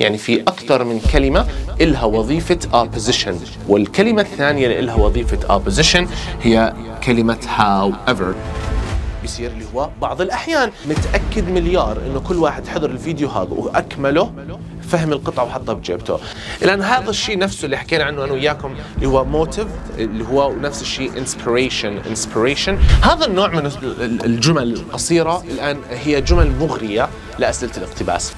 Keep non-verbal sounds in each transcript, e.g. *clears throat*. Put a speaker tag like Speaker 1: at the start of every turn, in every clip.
Speaker 1: يعني في أكثر من كلمة إلها وظيفة opposition والكلمة الثانية اللي إلها وظيفة opposition هي كلمة however بيصير اللي هو بعض الأحيان متأكد مليار إنه كل واحد حضر الفيديو هذا وأكمله فهم القطعة وحطها بجيبته لأن هذا الشيء نفسه اللي حكينا عنه أنا وياكم اللي هو موتيف اللي هو نفس الشيء انسبريشن انسبريشن هذا النوع من الجمل القصيرة الآن هي جمل مغرية لأسئلة الاقتباس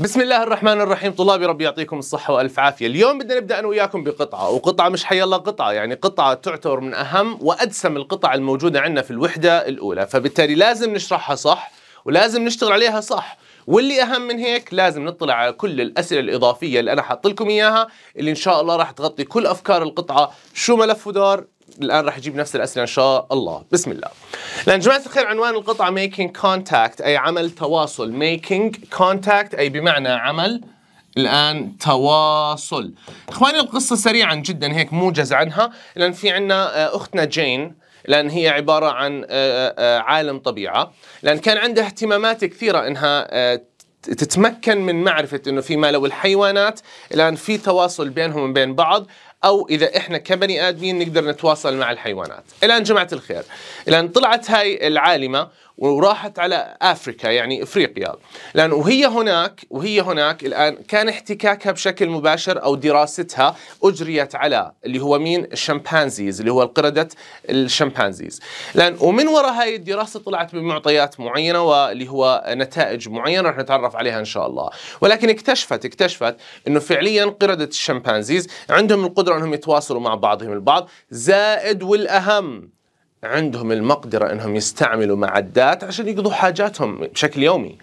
Speaker 1: بسم الله الرحمن الرحيم طلابي ربي يعطيكم الصحة والف عافية، اليوم بدنا نبدأ أنا وياكم بقطعة، وقطعة مش حيلا قطعة، يعني قطعة تعتبر من أهم وأدسم القطع الموجودة عندنا في الوحدة الأولى، فبالتالي لازم نشرحها صح ولازم نشتغل عليها صح، واللي أهم من هيك لازم نطلع على كل الأسئلة الإضافية اللي أنا حاطلكم إياها، اللي إن شاء الله راح تغطي كل أفكار القطعة، شو ملف ودار الان راح اجيب نفس الاسئله ان شاء الله بسم الله لان جماعه الخير عنوان القطعه ميكينج كونتاكت اي عمل تواصل ميكينج كونتاكت اي بمعنى عمل الان تواصل اخواني القصه سريعا جدا هيك موجز عنها لان في عندنا آه، اختنا جين لان هي عباره عن آه، آه، عالم طبيعه لان كان عندها اهتمامات كثيره انها تتمكن من معرفة أنه في ما لو الحيوانات الآن في تواصل بينهم وبين بعض او اذا احنا كبني ادمين نقدر نتواصل مع الحيوانات الان جمعه الخير الان طلعت هاي العالمه وراحت على افريكا يعني افريقيا لان وهي هناك وهي هناك الان كان احتكاكها بشكل مباشر او دراستها اجريت على اللي هو مين الشمبانزيز اللي هو القردة الشمبانزيز لان ومن وراء هاي الدراسه طلعت بمعطيات معينه واللي هو نتائج معينه رح نتعرف عليها ان شاء الله ولكن اكتشفت اكتشفت انه فعليا قردة الشمبانزيز عندهم القدره انهم يتواصلوا مع بعضهم البعض زائد والاهم عندهم المقدرة أنهم يستعملوا معدات عشان يقضوا حاجاتهم بشكل يومي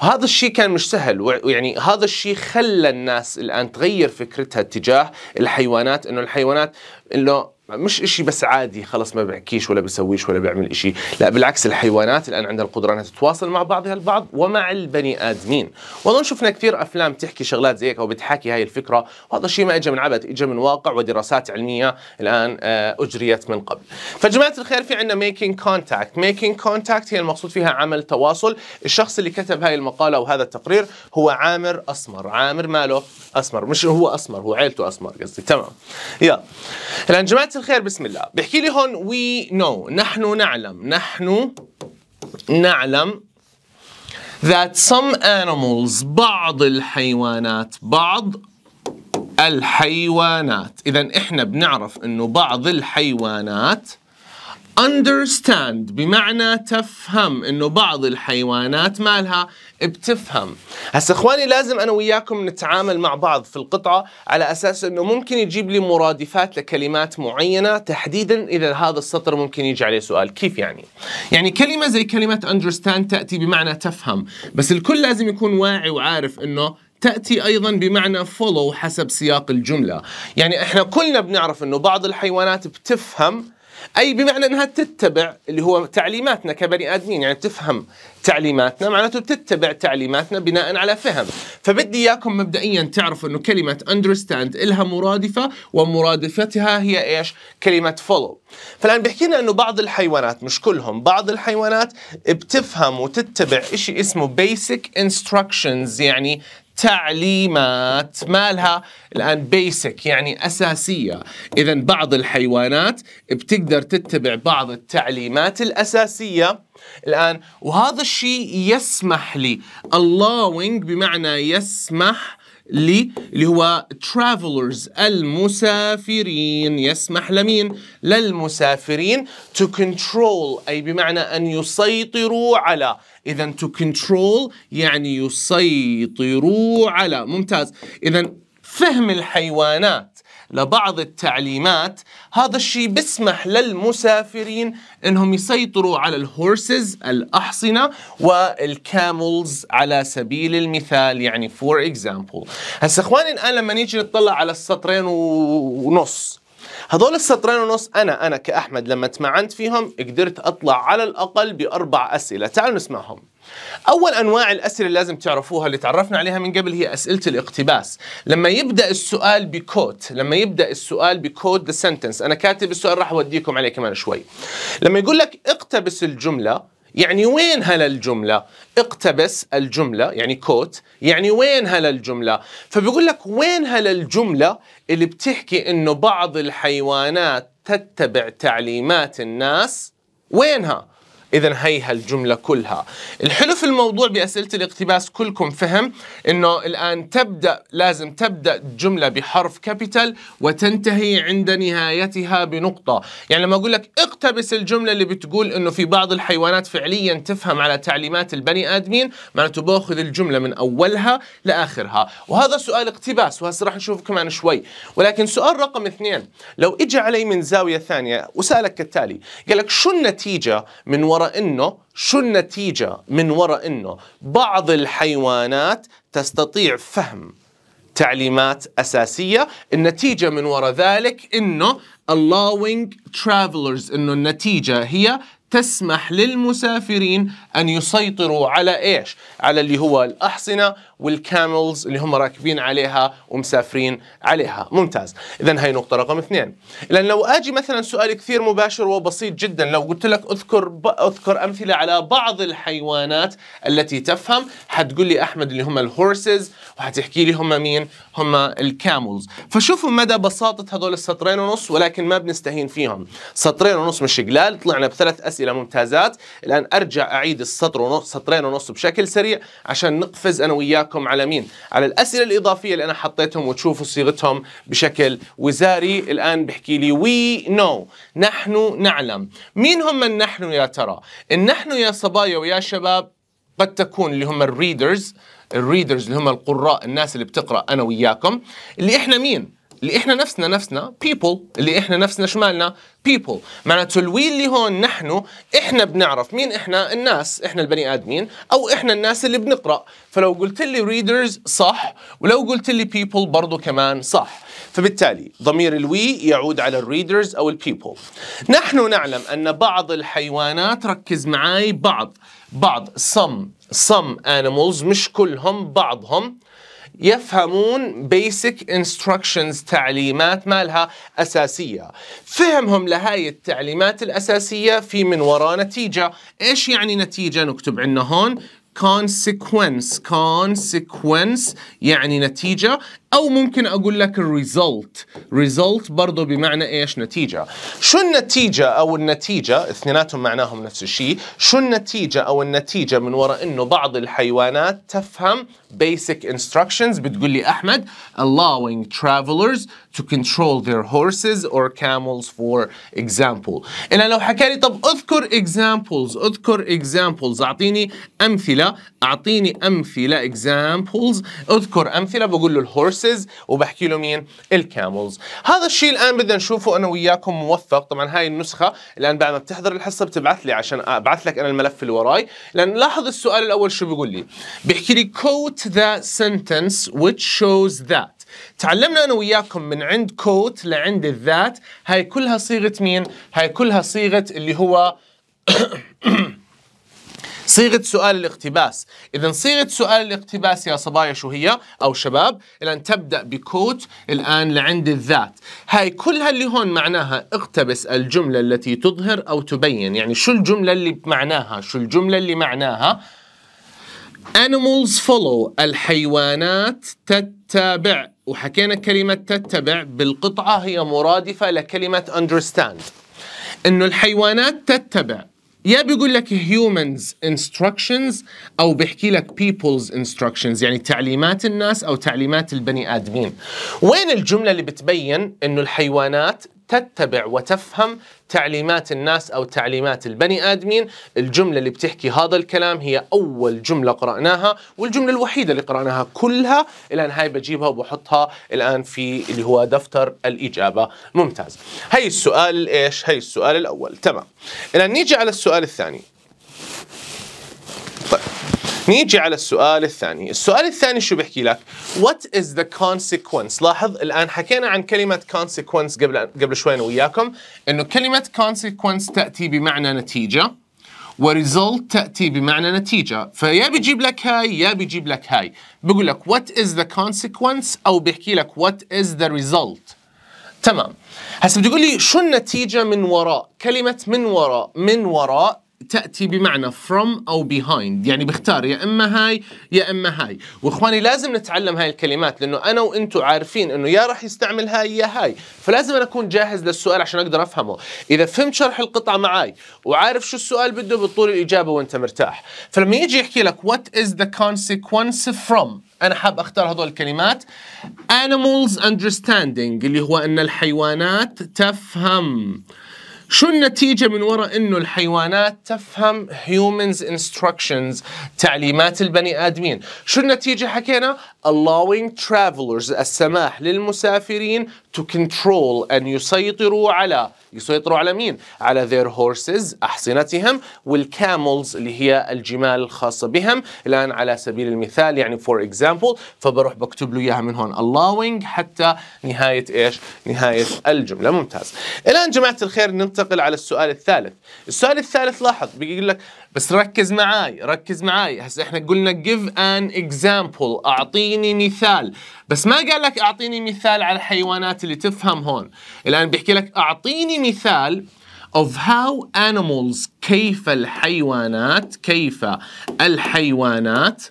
Speaker 1: هذا الشيء كان مش سهل ويعني هذا الشيء خلى الناس الآن تغير فكرتها تجاه الحيوانات أنه الحيوانات أنه مش إشي بس عادي خلص ما بحكيش ولا بسويش ولا بعمل إشي لا بالعكس الحيوانات الآن عندها القدرة أنها تتواصل مع بعضها البعض ومع البني آدمين وأظن شفنا كثير أفلام تحكي شغلات زي هيك أو بتحاكي هاي الفكرة وهذا الشيء ما اجى من عبث اجى من واقع ودراسات علمية الآن آه، أجريت من قبل فجماعة الخير في عندنا ميكينج كونتاكت ميكينج كونتاكت هي المقصود فيها عمل تواصل الشخص اللي كتب هاي المقالة وهذا التقرير هو عامر أسمر عامر ماله أسمر مش هو أسمر هو عيلته أسمر قصدي تمام يلا الآن جماعة الخير بسم الله بيحكي لي هون وي نو نحن نعلم نحن نعلم that some animals بعض الحيوانات بعض الحيوانات إذا إحنا بنعرف أنه بعض الحيوانات understand بمعنى تفهم انه بعض الحيوانات مالها بتفهم هسا اخواني لازم انا وياكم نتعامل مع بعض في القطعه على اساس انه ممكن يجيب لي مرادفات لكلمات معينه تحديدا اذا هذا السطر ممكن يجي عليه سؤال كيف يعني يعني كلمه زي كلمه understand تاتي بمعنى تفهم بس الكل لازم يكون واعي وعارف انه تأتي أيضا بمعنى follow حسب سياق الجملة يعني إحنا كلنا بنعرف أنه بعض الحيوانات بتفهم اي بمعنى انها تتبع اللي هو تعليماتنا كبني ادمين يعني تفهم تعليماتنا معناته بتتبع تعليماتنا بناء على فهم فبدي اياكم مبدئيا تعرفوا انه كلمه understand الها مرادفه ومرادفتها هي ايش كلمه follow فالان بيحكي لنا انه بعض الحيوانات مش كلهم بعض الحيوانات بتفهم وتتبع شيء اسمه basic instructions يعني تعليمات مالها الآن بيسك يعني أساسية إذا بعض الحيوانات بتقدر تتبع بعض التعليمات الأساسية الآن وهذا الشيء يسمح لي allowing بمعنى يسمح لي اللي هو travelers المسافرين يسمح لمين؟ للمسافرين to control أي بمعنى أن يسيطروا على إذا to control يعني يسيطروا على ممتاز إذا فهم الحيوانات لبعض التعليمات هذا الشيء بيسمح للمسافرين انهم يسيطروا على الهورسز الاحصنه والكاملز على سبيل المثال يعني فور اكزامبل هسا اخواني الان لما نيجي نطلع على السطرين ونص هذول السطرين ونص انا انا كاحمد لما تمعنت فيهم قدرت اطلع على الاقل باربع اسئله تعالوا نسمعهم اول انواع الاسئله اللي لازم تعرفوها اللي تعرفنا عليها من قبل هي اسئله الاقتباس لما يبدا السؤال بكوت لما يبدا السؤال بكوت ذا سنتنس انا كاتب السؤال راح اوديكم عليه كمان شوي لما يقول لك اقتبس الجمله يعني وين هلا الجملة؟ اقتبس الجملة يعني كوت يعني وين هلا الجملة فبيقول لك وين هلا الجملة اللي بتحكي انه بعض الحيوانات تتبع تعليمات الناس وينها اذا هي هالجمله كلها الحلو في الموضوع باسئله الاقتباس كلكم فهم انه الان تبدا لازم تبدا الجمله بحرف كابيتال وتنتهي عند نهايتها بنقطه يعني لما اقول لك اقتبس الجمله اللي بتقول انه في بعض الحيوانات فعليا تفهم على تعليمات البني ادمين معناته باخذ الجمله من اولها لاخرها وهذا سؤال اقتباس وهسه راح نشوفه كمان شوي ولكن سؤال رقم اثنين لو اجى علي من زاويه ثانيه وسالك كالتالي قال لك شو النتيجه من وراء انه شو النتيجة من وراء انه بعض الحيوانات تستطيع فهم تعليمات أساسية النتيجة من وراء ذلك انه allowing travelers انه النتيجة هي تسمح للمسافرين أن يسيطروا على إيش؟ على اللي هو الأحصنة والكاملز اللي هم راكبين عليها ومسافرين عليها ممتاز اذا هاي نقطه رقم اثنين لان لو اجي مثلا سؤال كثير مباشر وبسيط جدا لو قلت لك اذكر ب... اذكر امثله على بعض الحيوانات التي تفهم حتقول لي احمد اللي هم الهورسز وحتحكي لي هم مين هم الكاملز فشوفوا مدى بساطه هذول السطرين ونص ولكن ما بنستهين فيهم سطرين ونص مش قلال طلعنا بثلاث اسئله ممتازات الان ارجع اعيد السطر ونص سطرين ونص بشكل سريع عشان نقفز انا وياكم اجاباتكم على مين على الاسئله الاضافيه اللي انا حطيتهم وتشوفوا صيغتهم بشكل وزاري الان بحكي لي وي نو نحن نعلم مين هم من نحن يا ترى النحن يا صبايا ويا شباب قد تكون اللي هم الريدرز الريدرز اللي هم القراء الناس اللي بتقرا انا وياكم اللي احنا مين اللي احنا نفسنا نفسنا people اللي احنا نفسنا شمالنا people معناته الوي اللي هون نحن احنا بنعرف مين احنا الناس احنا البني ادمين او احنا الناس اللي بنقرا فلو قلت لي readers صح ولو قلت لي people برضه كمان صح فبالتالي ضمير الوي يعود على الريدرز او البيبول نحن نعلم ان بعض الحيوانات ركز معي بعض بعض some some animals مش كلهم بعضهم يفهمون بيسك انستراكشنز تعليمات مالها اساسيه فهمهم لهاي التعليمات الاساسيه في من وراء نتيجه ايش يعني نتيجه نكتب عندنا هون consequence consequence يعني نتيجة او ممكن اقول لك الريزلت ريزلت برضه بمعنى ايش نتيجه شو النتيجه او النتيجه اثنيناتهم معناهم نفس الشيء شو النتيجه او النتيجه من وراء انه بعض الحيوانات تفهم basic instructions بتقول لي احمد allowing travelers to control their horses or camels for example انا لو حكى لي طب اذكر examples اذكر examples اعطيني امثله اعطيني امثله examples اذكر امثله بقول له الهورس الهورسز وبحكي له مين الكاملز هذا الشيء الان بدنا نشوفه انا وياكم موثق طبعا هاي النسخه الان بعد ما بتحضر الحصه بتبعث لي عشان ابعث لك انا الملف اللي وراي لان لاحظ السؤال الاول شو بيقول لي بيحكي لي quote the sentence which shows that تعلمنا انا وياكم من عند كوت لعند الذات هاي كلها صيغه مين هاي كلها صيغه اللي هو *clears throat* صيغة سؤال الاقتباس إذا صيغة سؤال الاقتباس يا صبايا شو هي أو شباب الآن تبدأ بكوت الآن لعند الذات هاي كلها اللي هون معناها اقتبس الجملة التي تظهر أو تبين يعني شو الجملة اللي معناها شو الجملة اللي معناها animals follow الحيوانات تتبع وحكينا كلمة تتبع بالقطعة هي مرادفة لكلمة understand إنه الحيوانات تتبع يا بيقول لك humans instructions او بيحكي لك people's instructions يعني تعليمات الناس او تعليمات البني ادمين وين الجمله اللي بتبين انه الحيوانات تتبع وتفهم تعليمات الناس أو تعليمات البني آدمين الجملة اللي بتحكي هذا الكلام هي أول جملة قرأناها والجملة الوحيدة اللي قرأناها كلها الآن هاي بجيبها وبحطها الآن في اللي هو دفتر الإجابة ممتاز هي السؤال إيش هي السؤال الأول تمام الآن نيجي على السؤال الثاني طيب نيجي على السؤال الثاني السؤال الثاني شو بحكي لك what is the consequence لاحظ الآن حكينا عن كلمة consequence قبل قبل شوي وياكم إنه كلمة consequence تأتي بمعنى نتيجة وريزلت تأتي بمعنى نتيجة فيا بيجيب لك هاي يا بيجيب لك هاي بقول لك what is the consequence أو بحكي لك what is the result تمام هسا بتقول لي شو النتيجة من وراء كلمة من وراء من وراء تأتي بمعنى from أو behind يعني بختار يا إما هاي يا إما هاي وإخواني لازم نتعلم هاي الكلمات لأنه أنا وإنتوا عارفين أنه يا راح يستعمل هاي يا هاي فلازم أنا أكون جاهز للسؤال عشان أقدر أفهمه إذا فهمت شرح القطعة معاي وعارف شو السؤال بده بتطول الإجابة وأنت مرتاح فلما يجي يحكي لك what is the consequence from أنا حاب أختار هذول الكلمات animals understanding اللي هو أن الحيوانات تفهم شو النتيجة من وراء انه الحيوانات تفهم humans instructions تعليمات البني ادمين شو النتيجة حكينا allowing travelers السماح للمسافرين to control أن يسيطروا على يسيطروا على مين؟ على their horses أحصنتهم والcamels اللي هي الجمال الخاصة بهم الآن على سبيل المثال يعني for example فبروح بكتب له إياها من هون allowing حتى نهاية إيش؟ نهاية الجملة ممتاز الآن جماعة الخير ننتقل ننتقل على السؤال الثالث السؤال الثالث لاحظ بيقول لك بس ركز معاي ركز معاي هسه احنا قلنا give an example اعطيني مثال بس ما قال لك اعطيني مثال على الحيوانات اللي تفهم هون الان بيحكي لك اعطيني مثال of how animals كيف الحيوانات كيف الحيوانات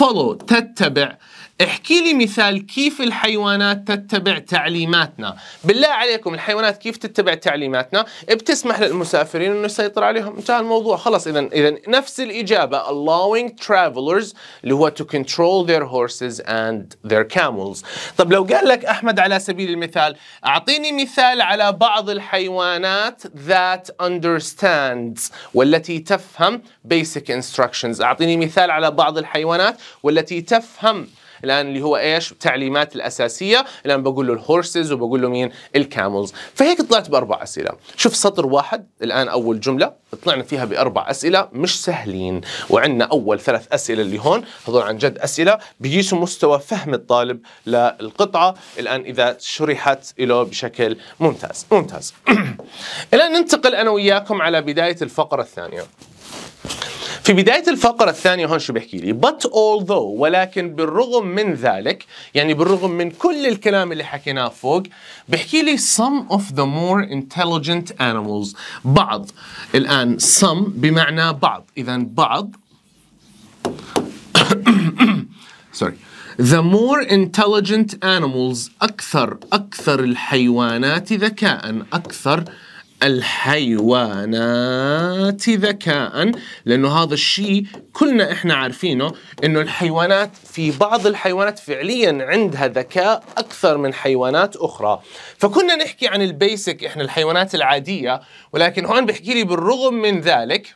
Speaker 1: follow تتبع احكي لي مثال كيف الحيوانات تتبع تعليماتنا بالله عليكم الحيوانات كيف تتبع تعليماتنا بتسمح للمسافرين انه يسيطر عليهم انتهى الموضوع خلص اذا اذا نفس الاجابه allowing travelers اللي هو to control their horses and their camels طب لو قال لك احمد على سبيل المثال اعطيني مثال على بعض الحيوانات that understands والتي تفهم basic instructions اعطيني مثال على بعض الحيوانات والتي تفهم الان اللي هو ايش تعليمات الاساسيه الان بقول له الهورسز وبقول له مين الكاملز فهيك طلعت باربع اسئله شوف سطر واحد الان اول جمله طلعنا فيها باربع اسئله مش سهلين وعندنا اول ثلاث اسئله اللي هون هذول عن جد اسئله بيقيسوا مستوى فهم الطالب للقطعه الان اذا شرحت له بشكل ممتاز ممتاز *clears throat* الان ننتقل انا وياكم على بدايه الفقره الثانيه في بداية الفقرة الثانية هون شو بيحكي لي but although ولكن بالرغم من ذلك يعني بالرغم من كل الكلام اللي حكيناه فوق بيحكي لي some of the more intelligent animals بعض الآن some بمعنى بعض إذا بعض سوري *coughs* The more intelligent animals أكثر أكثر الحيوانات ذكاء أكثر الحيوانات ذكاء لانه هذا الشيء كلنا احنا عارفينه انه الحيوانات في بعض الحيوانات فعليا عندها ذكاء اكثر من حيوانات اخرى فكنا نحكي عن البيسك احنا الحيوانات العاديه ولكن هون بحكي لي بالرغم من ذلك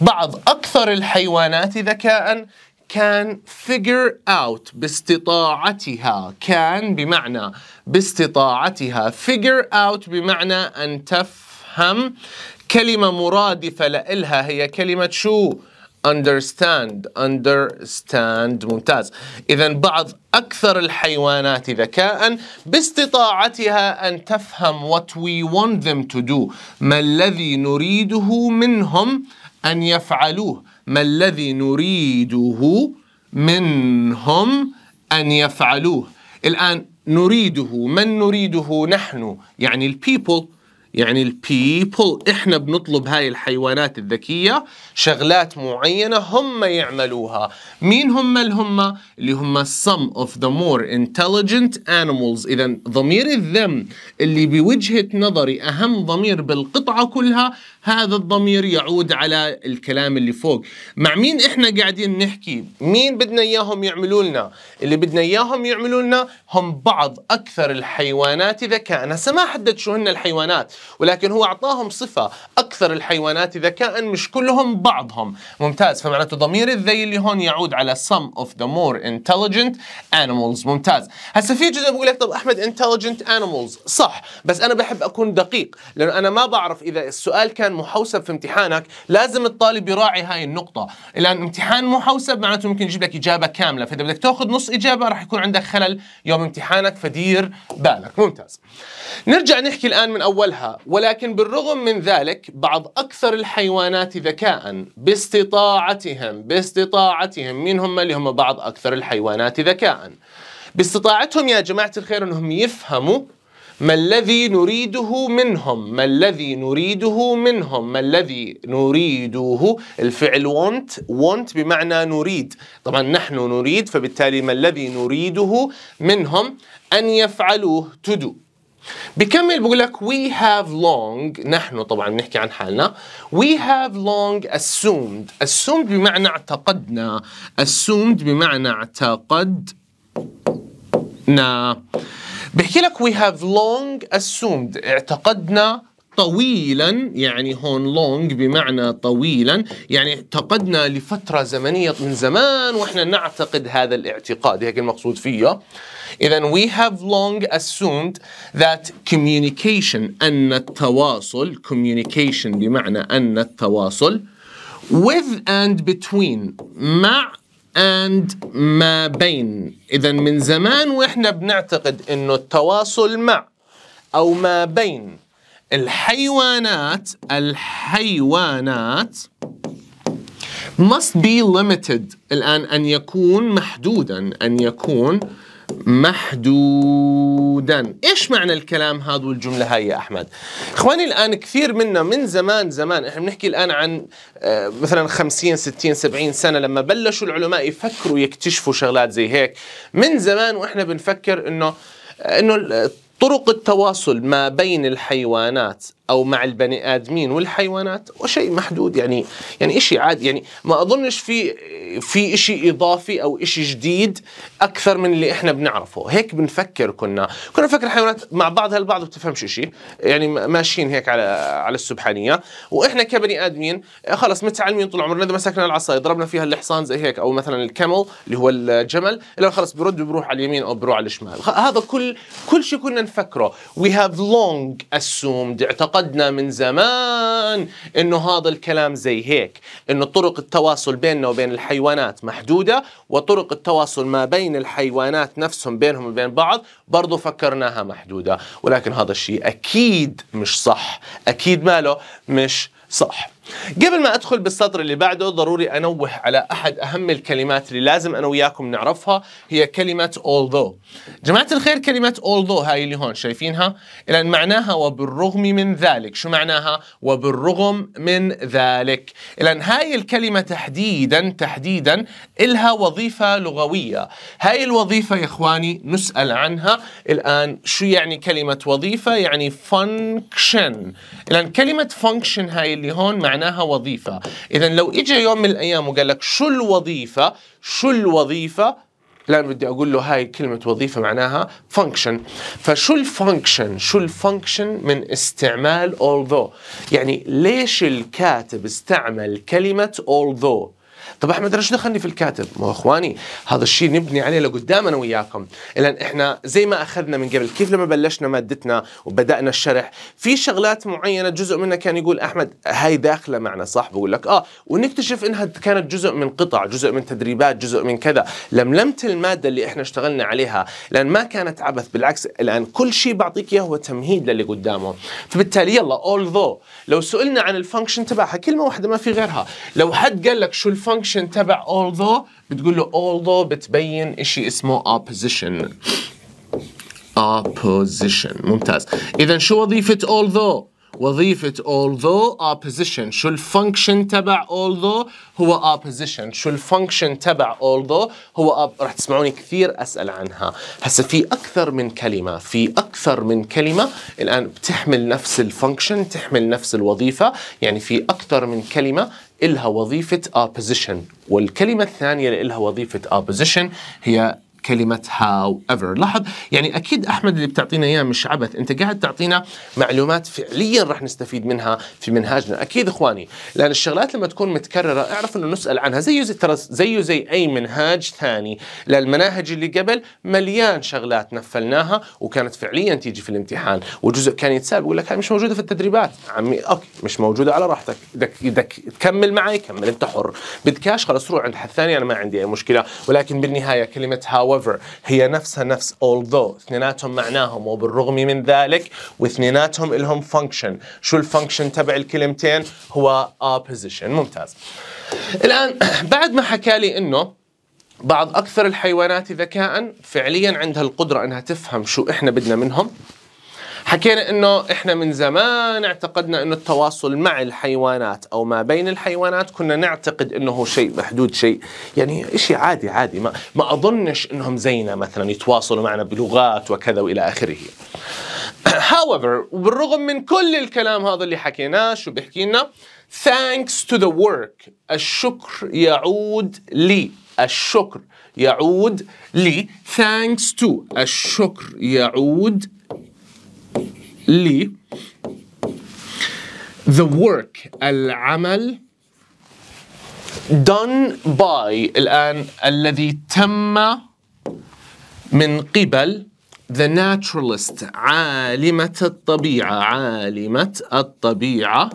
Speaker 1: بعض اكثر الحيوانات ذكاء can figure out باستطاعتها can بمعنى باستطاعتها figure out بمعنى أن تفهم كلمة مرادفة لإلها هي كلمة شو understand understand ممتاز إذا بعض أكثر الحيوانات ذكاء باستطاعتها أن تفهم what we want them to do ما الذي نريده منهم أن يفعلوه ما الذي نريده منهم أن يفعلوه الآن نريده من نريده نحن يعني البيبل يعني البيبل احنا بنطلب هاي الحيوانات الذكيه شغلات معينه هم يعملوها مين هم اللي هم اللي هم some of the more intelligent animals اذا ضمير الذم اللي بوجهه نظري اهم ضمير بالقطعه كلها هذا الضمير يعود على الكلام اللي فوق مع مين احنا قاعدين نحكي مين بدنا اياهم يعملوا لنا اللي بدنا اياهم يعملوا لنا هم بعض اكثر الحيوانات ذكاء انا ما حدد شو هن الحيوانات ولكن هو اعطاهم صفه اكثر الحيوانات ذكاء مش كلهم بعضهم ممتاز فمعناته ضمير الذي اللي هون يعود على some of the more intelligent animals ممتاز هسه في جزء بقول لك طب احمد intelligent animals صح بس انا بحب اكون دقيق لانه انا ما بعرف اذا السؤال كان محوسب في امتحانك لازم الطالب يراعي هاي النقطه لان امتحان محوسب معناته ممكن يجيب لك اجابه كامله فاذا بدك تاخذ نص اجابه راح يكون عندك خلل يوم امتحانك فدير بالك ممتاز نرجع نحكي الان من اولها ولكن بالرغم من ذلك بعض اكثر الحيوانات ذكاء باستطاعتهم باستطاعتهم مين هم اللي هم بعض اكثر الحيوانات ذكاء باستطاعتهم يا جماعه الخير انهم يفهموا ما الذي نريده منهم ما الذي نريده منهم ما الذي نريده الفعل want want بمعنى نريد طبعا نحن نريد فبالتالي ما الذي نريده منهم أن يفعلوه to do بكمل بقول لك we have long نحن طبعا بنحكي عن حالنا we have long assumed assumed بمعنى اعتقدنا assumed بمعنى اعتقد نا نعم. بحكي لك we have long assumed اعتقدنا طويلا يعني هون لونج بمعنى طويلا يعني اعتقدنا لفترة زمنية من زمان واحنا نعتقد هذا الاعتقاد هيك المقصود فيه إذا we have long assumed that communication أن التواصل communication بمعنى أن التواصل with and between مع and ما بين إذا من زمان وإحنا بنعتقد إنه التواصل مع أو ما بين الحيوانات الحيوانات must be limited الآن أن يكون محدودا أن يكون محدودا ايش معنى الكلام هذا والجملة هاي يا احمد اخواني الان كثير منا من زمان زمان احنا بنحكي الان عن آه، مثلا 50 60 70 سنة لما بلشوا العلماء يفكروا يكتشفوا شغلات زي هيك من زمان واحنا بنفكر انه آه، انه طرق التواصل ما بين الحيوانات او مع البني ادمين والحيوانات وشيء محدود يعني يعني شيء عادي يعني ما اظنش في في شيء اضافي او شيء جديد اكثر من اللي احنا بنعرفه هيك بنفكر كنا كنا نفكر الحيوانات مع بعضها البعض ما بتفهمش شيء يعني ماشيين هيك على على السبحانيه واحنا كبني ادمين خلص متعلمين طول عمرنا اذا مسكنا العصا ضربنا فيها الحصان زي هيك او مثلا الكمل اللي هو الجمل لو خلص بيرد بيروح على اليمين او بيروح على الشمال هذا كل كل شيء كنا الفكرة We have long assumed اعتقدنا من زمان انه هذا الكلام زي هيك انه طرق التواصل بيننا وبين الحيوانات محدودة وطرق التواصل ما بين الحيوانات نفسهم بينهم وبين بعض برضو فكرناها محدودة ولكن هذا الشيء أكيد مش صح أكيد ماله مش صح قبل ما ادخل بالسطر اللي بعده ضروري انوه على احد اهم الكلمات اللي لازم انا وياكم نعرفها هي كلمه although. جماعه الخير كلمه although هاي اللي هون شايفينها؟ لان معناها وبالرغم من ذلك، شو معناها؟ وبالرغم من ذلك. لان هاي الكلمه تحديدا تحديدا الها وظيفه لغويه. هاي الوظيفه يا اخواني نسال عنها الان شو يعني كلمه وظيفه؟ يعني function. لان كلمه function هاي اللي هون معناها معناها وظيفة إذا لو إجا يوم من الأيام وقال لك شو الوظيفة شو الوظيفة لا بدي اقول له هاي كلمه وظيفه معناها function فشو الفانكشن شو الفانكشن من استعمال although يعني ليش الكاتب استعمل كلمه although طب احمد ايش دخلني في الكاتب ما اخواني هذا الشيء نبني عليه لقدام انا وياكم الان احنا زي ما اخذنا من قبل كيف لما بلشنا مادتنا وبدانا الشرح في شغلات معينه جزء منها كان يقول احمد هاي داخله معنا صح بقول لك اه ونكتشف انها كانت جزء من قطع جزء من تدريبات جزء من كذا لملمت الماده اللي احنا اشتغلنا عليها لان ما كانت عبث بالعكس الان كل شيء بعطيك اياه هو تمهيد للي قدامه فبالتالي يلا اولذو لو سئلنا عن الفانكشن تبعها كلمه واحده ما في غيرها لو حد قال لك شو الفانكشن الفانكشن تبع although بتقول له although بتبين شيء اسمه opposition opposition ممتاز اذا شو وظيفه although وظيفة although opposition شو الفانكشن تبع although هو opposition شو الفانكشن تبع although هو رح تسمعوني كثير أسأل عنها هسا في أكثر من كلمة في أكثر من كلمة الآن بتحمل نفس الفانكشن تحمل نفس الوظيفة يعني في أكثر من كلمة إلها وظيفة opposition والكلمة الثانية اللي إلها وظيفة opposition هي كلمة هاو ايفر لاحظ يعني أكيد أحمد اللي بتعطينا إياه مش عبث أنت قاعد تعطينا معلومات فعليا راح نستفيد منها في منهاجنا أكيد إخواني لأن الشغلات لما تكون متكررة اعرف أنه نسأل عنها زيه زي ترى زيه زي أي منهاج ثاني للمناهج اللي قبل مليان شغلات نفلناها وكانت فعليا تيجي في الامتحان وجزء كان يتساب يقول لك هاي مش موجوده في التدريبات عمي اوكي مش موجوده على راحتك بدك بدك تكمل معي كمل انت حر بدكاش خلاص روح عند حد ثاني انا ما عندي اي مشكله ولكن بالنهايه كلمه هاور however هي نفسها نفس although اثنيناتهم معناهم وبالرغم من ذلك واثنيناتهم لهم function شو الفانكشن تبع الكلمتين هو opposition ممتاز الآن *clears throat* بعد ما حكى لي انه بعض أكثر الحيوانات ذكاء فعليا عندها القدرة أنها تفهم شو إحنا بدنا منهم حكينا انه احنا من زمان اعتقدنا انه التواصل مع الحيوانات او ما بين الحيوانات كنا نعتقد انه شيء محدود شيء يعني شيء عادي عادي ما, ما اظنش انهم زينا مثلا يتواصلوا معنا بلغات وكذا والى اخره *clears throat* however وبالرغم من كل الكلام هذا اللي حكيناه شو بيحكي لنا thanks to the work الشكر يعود لي الشكر يعود لي thanks to الشكر يعود لي the work العمل done by الآن الذي تم من قبل the naturalist عالمة الطبيعة عالمة الطبيعة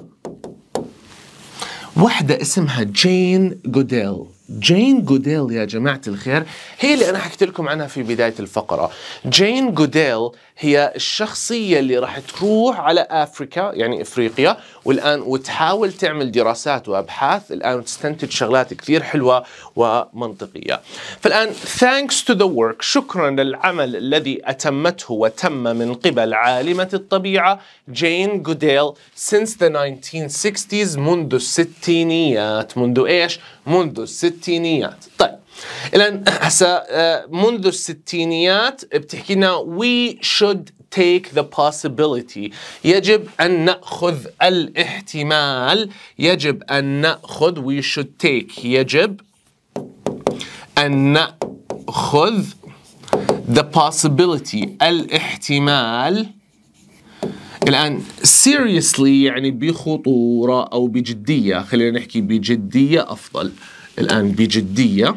Speaker 1: وحدة اسمها جين جوديل جين جوديل يا جماعة الخير هي اللي أنا حكيت لكم عنها في بداية الفقرة جين جوديل هي الشخصية اللي راح تروح على أفريكا يعني إفريقيا والآن وتحاول تعمل دراسات وأبحاث الآن وتستنتج شغلات كثير حلوة ومنطقية فالآن thanks to the work شكرا للعمل الذي أتمته وتم من قبل عالمة الطبيعة جين جوديل since the 1960s منذ الستينيات منذ إيش؟ منذ الستينيات الستينيات طيب الان هسه آه، منذ الستينيات بتحكي لنا وي شود take the possibility يجب أن نأخذ الاحتمال يجب أن نأخذ we should take يجب أن نأخذ the possibility الاحتمال الآن seriously يعني بخطورة أو بجدية خلينا نحكي بجدية أفضل الآن بجدية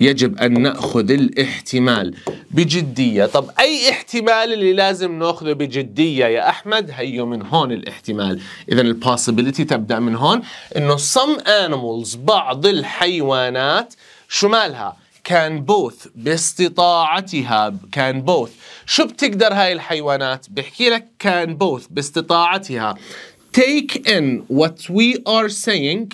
Speaker 1: يجب أن نأخذ الاحتمال بجدية طب أي احتمال اللي لازم نأخذه بجدية يا أحمد هيو من هون الاحتمال إذا البوسيبيليتي تبدأ من هون إنه some animals بعض الحيوانات شو مالها كان بوث باستطاعتها كان بوث شو بتقدر هاي الحيوانات بحكي لك كان بوث باستطاعتها take in what we are saying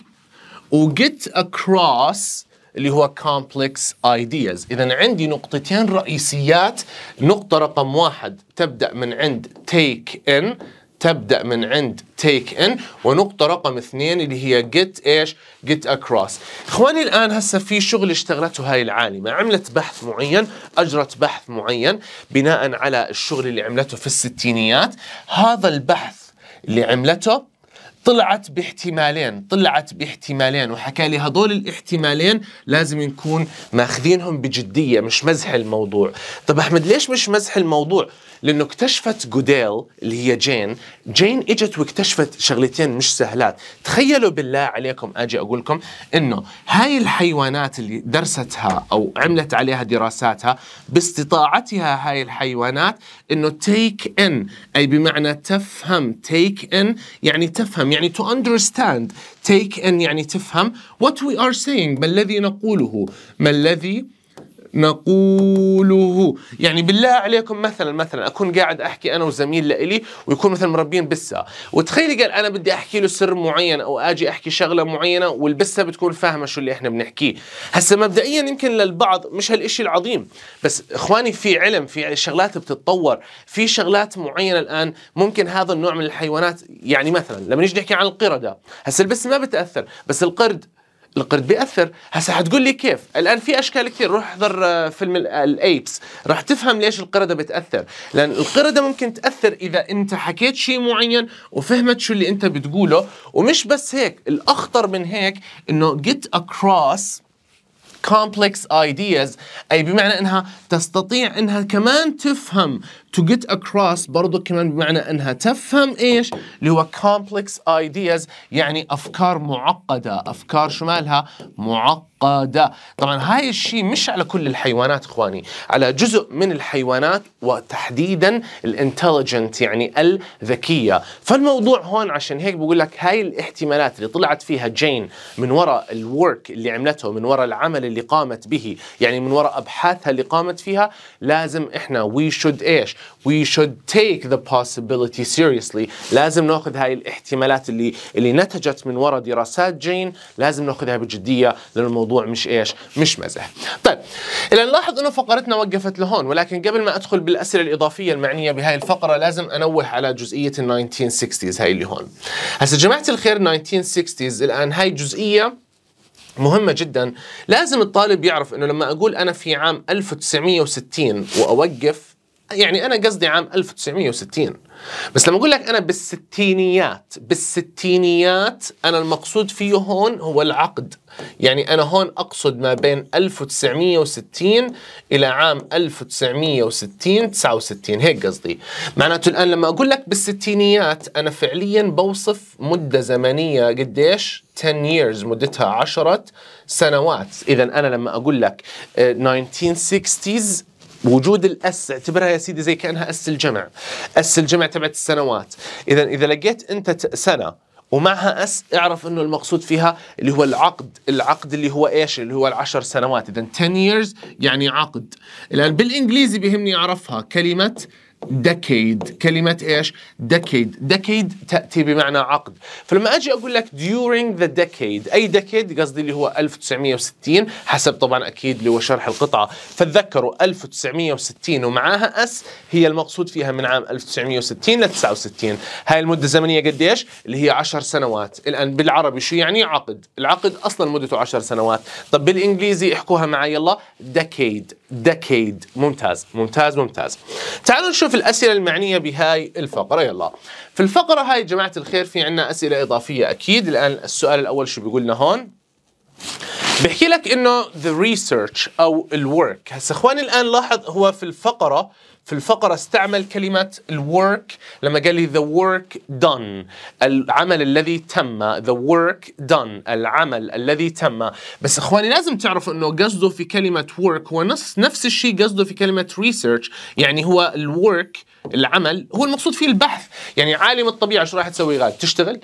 Speaker 1: وجيت اكروس اللي هو complex ideas إذا عندي نقطتين رئيسيات نقطة رقم واحد تبدأ من عند take in تبدأ من عند take in ونقطة رقم اثنين اللي هي get ايش get across اخواني الآن هسه في شغل اشتغلته هاي العالمة عملت بحث معين أجرت بحث معين بناء على الشغل اللي عملته في الستينيات هذا البحث اللي عملته طلعت باحتمالين طلعت باحتمالين وحكى لي هدول الاحتمالين لازم نكون ماخذينهم بجدية مش مزح الموضوع طب أحمد ليش مش مزح الموضوع لأنه اكتشفت جوديل اللي هي جين جين اجت واكتشفت شغلتين مش سهلات تخيلوا بالله عليكم أجي أقولكم أنه هاي الحيوانات اللي درستها أو عملت عليها دراساتها باستطاعتها هاي الحيوانات أنه تيك إن أي بمعنى تفهم تيك إن يعني تفهم يعني to understand take and يعني تفهم what we are saying ما الذي نقوله ما الذي نقوله يعني بالله عليكم مثلا مثلا اكون قاعد احكي انا وزميل لإلي ويكون مثلا مربين بسه وتخيلي قال انا بدي احكي له سر معين او اجي احكي شغله معينه والبسه بتكون فاهمه شو اللي احنا بنحكيه هسه مبدئيا يمكن للبعض مش هالشيء العظيم بس اخواني في علم في شغلات بتتطور في شغلات معينه الان ممكن هذا النوع من الحيوانات يعني مثلا لما نيجي نحكي عن القرده هسه البس ما بتاثر بس القرد القرد بيأثر هسا حتقول لي كيف الآن في أشكال كثير روح احضر آه، فيلم الأيبس آه، راح تفهم ليش القردة بتأثر لأن القردة ممكن تأثر إذا أنت حكيت شيء معين وفهمت شو اللي أنت بتقوله ومش بس هيك الأخطر من هيك أنه get across complex ideas أي بمعنى أنها تستطيع أنها كمان تفهم to get across برضو كمان بمعنى انها تفهم ايش اللي هو complex ideas يعني افكار معقده افكار شمالها معقده طبعا هاي الشيء مش على كل الحيوانات اخواني على جزء من الحيوانات وتحديدا الانتليجنت يعني الذكيه فالموضوع هون عشان هيك بقول لك هاي الاحتمالات اللي طلعت فيها جين من وراء الورك اللي عملته من وراء العمل اللي قامت به يعني من وراء ابحاثها اللي قامت فيها لازم احنا وي شود ايش we should take the possibility seriously لازم ناخذ هاي الاحتمالات اللي اللي نتجت من وراء دراسات جين لازم ناخذها بجديه لان الموضوع مش ايش مش مزح طيب اذا نلاحظ انه فقرتنا وقفت لهون ولكن قبل ما ادخل بالاسئله الاضافيه المعنيه بهاي الفقره لازم انوه على جزئيه ال 1960s هاي اللي هون هسه جماعه الخير 1960s الان هاي جزئيه مهمة جدا لازم الطالب يعرف انه لما اقول انا في عام 1960 واوقف يعني انا قصدي عام 1960 بس لما اقول لك انا بالستينيات بالستينيات انا المقصود فيه هون هو العقد يعني انا هون اقصد ما بين 1960 الى عام 1960 69 هيك قصدي معناته الان لما اقول لك بالستينيات انا فعليا بوصف مده زمنيه قديش 10 years مدتها 10 سنوات اذا انا لما اقول لك 1960s آه، وجود الاس اعتبرها يا سيدي زي كانها اس الجمع اس الجمع تبعت السنوات اذا اذا لقيت انت سنه ومعها اس اعرف انه المقصود فيها اللي هو العقد العقد اللي هو ايش اللي هو العشر سنوات اذا 10 years يعني عقد الان بالانجليزي بيهمني اعرفها كلمه ديكيد كلمة ايش؟ ديكيد ديكيد تأتي بمعنى عقد فلما أجي أقول لك during the decade أي decade قصدي اللي هو 1960 حسب طبعا أكيد اللي هو شرح القطعة فتذكروا 1960 ومعاها أس هي المقصود فيها من عام 1960 ل 69 هاي المدة الزمنية قديش؟ اللي هي 10 سنوات الآن بالعربي شو يعني عقد العقد أصلا مدته 10 سنوات طب بالإنجليزي احكوها معي يلا decade decade ممتاز ممتاز ممتاز تعالوا نشوف الأسئلة المعنية بهاي الفقرة يلا في الفقرة هاي جماعة الخير في عنا أسئلة إضافية أكيد الآن السؤال الأول شو بيقولنا هون بيحكي لك انه the research او الورك هسا اخواني الان لاحظ هو في الفقره في الفقرة استعمل كلمة الورك لما قال لي the work done العمل الذي تم the work done العمل الذي تم بس اخواني لازم تعرفوا انه قصده في كلمة work هو نفس نفس الشيء قصده في كلمة research يعني هو الورك العمل هو المقصود فيه البحث يعني عالم الطبيعة شو راح تسوي غاد تشتغل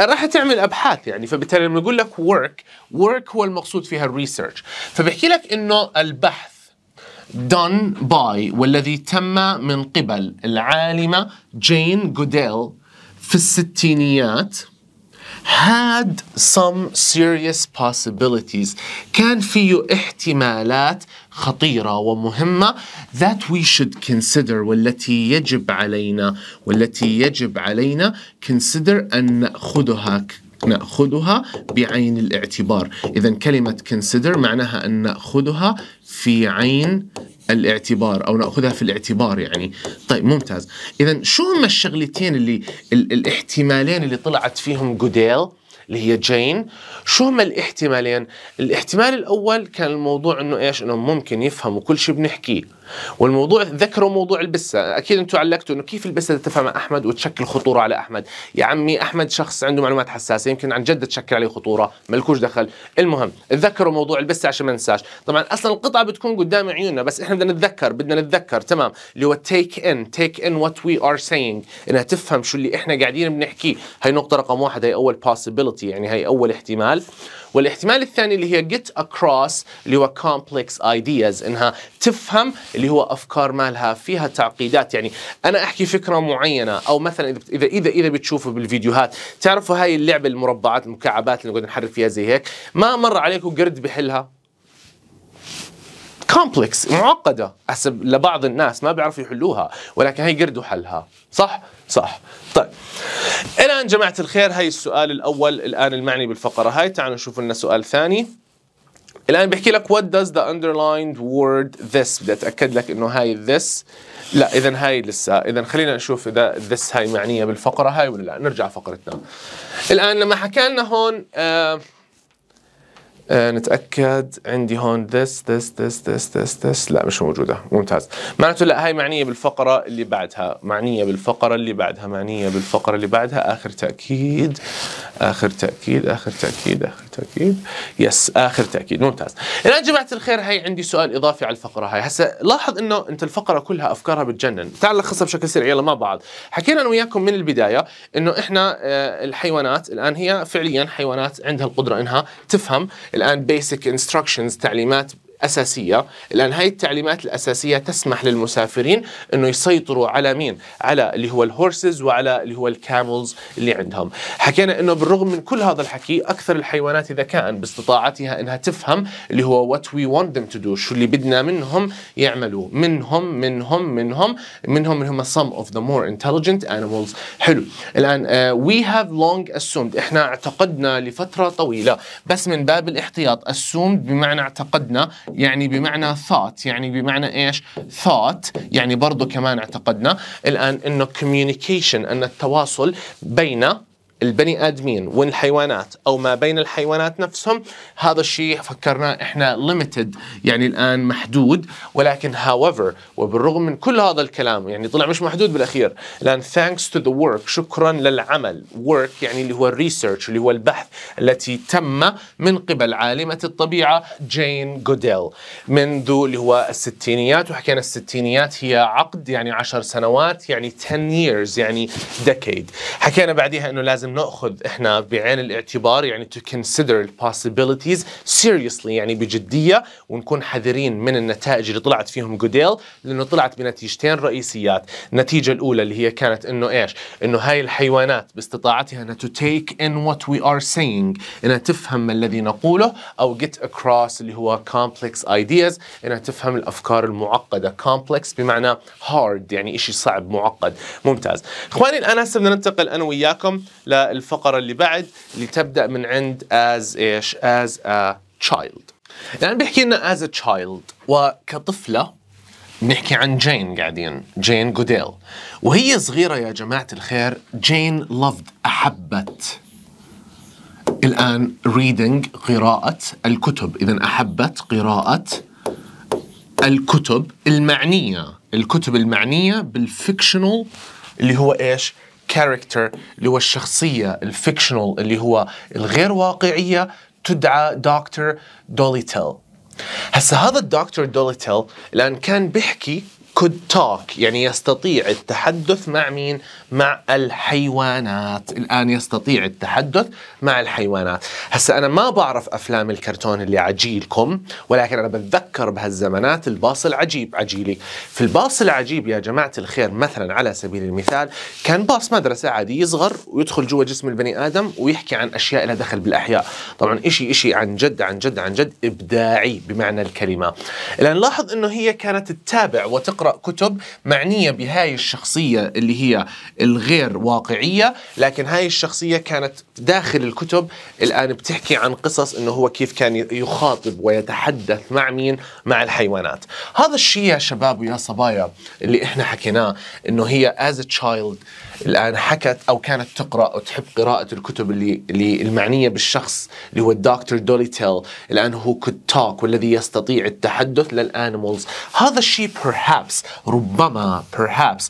Speaker 1: راح تعمل ابحاث يعني فبالتالي لما يقول لك work work هو المقصود فيها الريسيرش فبحكي لك انه البحث done by والذي تم من قبل العالمة جين جوديل في الستينيات had some serious possibilities كان فيه احتمالات خطيرة ومهمة that we should consider والتي يجب علينا والتي يجب علينا consider أن نأخذها ناخذها بعين الاعتبار اذا كلمه consider معناها ان ناخذها في عين الاعتبار او ناخذها في الاعتبار يعني طيب ممتاز اذا شو هم الشغلتين اللي ال الاحتمالين اللي طلعت فيهم جوديل اللي هي جين شو هما الاحتمالين الاحتمال الاول كان الموضوع انه ايش انه ممكن يفهموا كل شيء بنحكيه والموضوع ذكروا موضوع البسه اكيد انتم علقتوا انه كيف البسه تتفهم احمد وتشكل خطوره على احمد يا عمي احمد شخص عنده معلومات حساسه يمكن عن جد تشكل عليه خطوره ملكوش دخل المهم تذكروا موضوع البسه عشان ما ننساش طبعا اصلا القطعه بتكون قدام عيوننا بس احنا بدنا نتذكر بدنا نتذكر تمام اللي هو تيك ان تيك ان وات وي ار سينج انها تفهم شو اللي احنا قاعدين بنحكيه هي نقطه رقم واحد هي اول possibility probability يعني هي أول احتمال والاحتمال الثاني اللي هي get across اللي هو complex ideas انها تفهم اللي هو افكار مالها فيها تعقيدات يعني انا احكي فكره معينه او مثلا اذا اذا اذا بتشوفوا بالفيديوهات تعرفوا هاي اللعبه المربعات المكعبات اللي نقعد نحرك فيها زي هيك ما مر عليكم قرد بحلها كومبلكس معقده حسب لبعض الناس ما بيعرفوا يحلوها ولكن هي قردوا حلها صح صح طيب الان جماعه الخير هي السؤال الاول الان المعني بالفقره هاي تعالوا نشوف لنا سؤال ثاني الان بيحكي لك what does the underlined word this بدي اتاكد لك انه هاي this لا اذا هاي لسه اذا خلينا نشوف اذا this هاي معنيه بالفقره هاي ولا لا نرجع فقرتنا الان لما حكى لنا هون آه آه نتاكد عندي هون this this this this this ذس لا مش موجوده ممتاز معناته لا هاي معنيه بالفقره اللي بعدها معنيه بالفقره اللي بعدها معنيه بالفقره اللي بعدها اخر تاكيد اخر تاكيد اخر تاكيد اخر تأكيد يس آخر تأكيد ممتاز الآن جماعة الخير هي عندي سؤال إضافي على الفقرة هاي هسا لاحظ إنه أنت الفقرة كلها أفكارها بتجنن تعال لخصها بشكل سريع يلا مع بعض حكينا أنا وياكم من البداية إنه إحنا آه، الحيوانات الآن هي فعليا حيوانات عندها القدرة إنها تفهم الآن بيسك انستراكشنز تعليمات أساسية لأن هاي التعليمات الأساسية تسمح للمسافرين أنه يسيطروا على مين على اللي هو الهورسز وعلى اللي هو الكاملز اللي عندهم حكينا أنه بالرغم من كل هذا الحكي أكثر الحيوانات ذكاء باستطاعتها أنها تفهم اللي هو وات وي want them to do شو اللي بدنا منهم يعملوا منهم منهم منهم منهم اللي هم some of the more intelligent animals حلو الآن uh, we have long assumed احنا اعتقدنا لفترة طويلة بس من باب الاحتياط assumed بمعنى اعتقدنا يعني بمعنى thought يعني بمعنى ايش thought يعني برضو كمان اعتقدنا الان انه communication ان التواصل بين البني ادمين والحيوانات او ما بين الحيوانات نفسهم هذا الشيء فكرناه احنا ليمتد يعني الان محدود ولكن however وبالرغم من كل هذا الكلام يعني طلع مش محدود بالاخير لان thanks to the work شكرا للعمل work يعني اللي هو الريسيرش اللي هو البحث التي تم من قبل عالمه الطبيعه جين جوديل منذ اللي هو الستينيات وحكينا الستينيات هي عقد يعني عشر سنوات يعني 10 years يعني decade حكينا بعدها انه لازم ناخذ احنا بعين الاعتبار يعني to consider possibilities seriously يعني بجديه ونكون حذرين من النتائج اللي طلعت فيهم جوديل لانه طلعت بنتيجتين رئيسيات، النتيجه الاولى اللي هي كانت انه ايش؟ انه هاي الحيوانات باستطاعتها انها to take in what we are saying انها تفهم ما الذي نقوله او get across اللي هو complex ideas انها تفهم الافكار المعقده complex بمعنى hard يعني شيء صعب معقد ممتاز اخواني الان هسه بدنا ننتقل انا وياكم ل الفقرة اللي بعد اللي تبدأ من عند as إيش as a child يعني بيحكي لنا as a child وكطفلة بنحكي عن جين قاعدين جين جوديل وهي صغيرة يا جماعة الخير جين loved أحبت الآن reading قراءة الكتب إذا أحبت قراءة الكتب المعنية الكتب المعنية بالفيكشنال اللي هو إيش كاركتر اللي هو الشخصية الفيكشنال اللي هو الغير واقعية تدعى دكتور دوليتيل هسا هذا الدكتور دوليتيل الآن كان بيحكي could talk يعني يستطيع التحدث مع مين؟ مع الحيوانات الآن يستطيع التحدث مع الحيوانات هسا أنا ما بعرف أفلام الكرتون اللي عجيلكم ولكن أنا بتذكر بهالزمانات الباص العجيب عجيلي في الباص العجيب يا جماعة الخير مثلا على سبيل المثال كان باص مدرسة عادي يصغر ويدخل جوا جسم البني آدم ويحكي عن أشياء لها دخل بالأحياء طبعا إشي إشي عن جد عن جد عن جد إبداعي بمعنى الكلمة الآن لاحظ أنه هي كانت تتابع وتقرأ تقرأ كتب معنية بهاي الشخصية اللي هي الغير واقعية لكن هاي الشخصية كانت داخل الكتب الآن بتحكي عن قصص أنه هو كيف كان يخاطب ويتحدث مع مين مع الحيوانات هذا الشيء يا شباب ويا صبايا اللي إحنا حكيناه أنه هي as a child الان حكت او كانت تقرا وتحب قراءه الكتب اللي اللي المعنيه بالشخص اللي هو الدكتور دوليتيل الان هو كود توك والذي يستطيع التحدث للانيمالز هذا الشيء perhaps ربما perhaps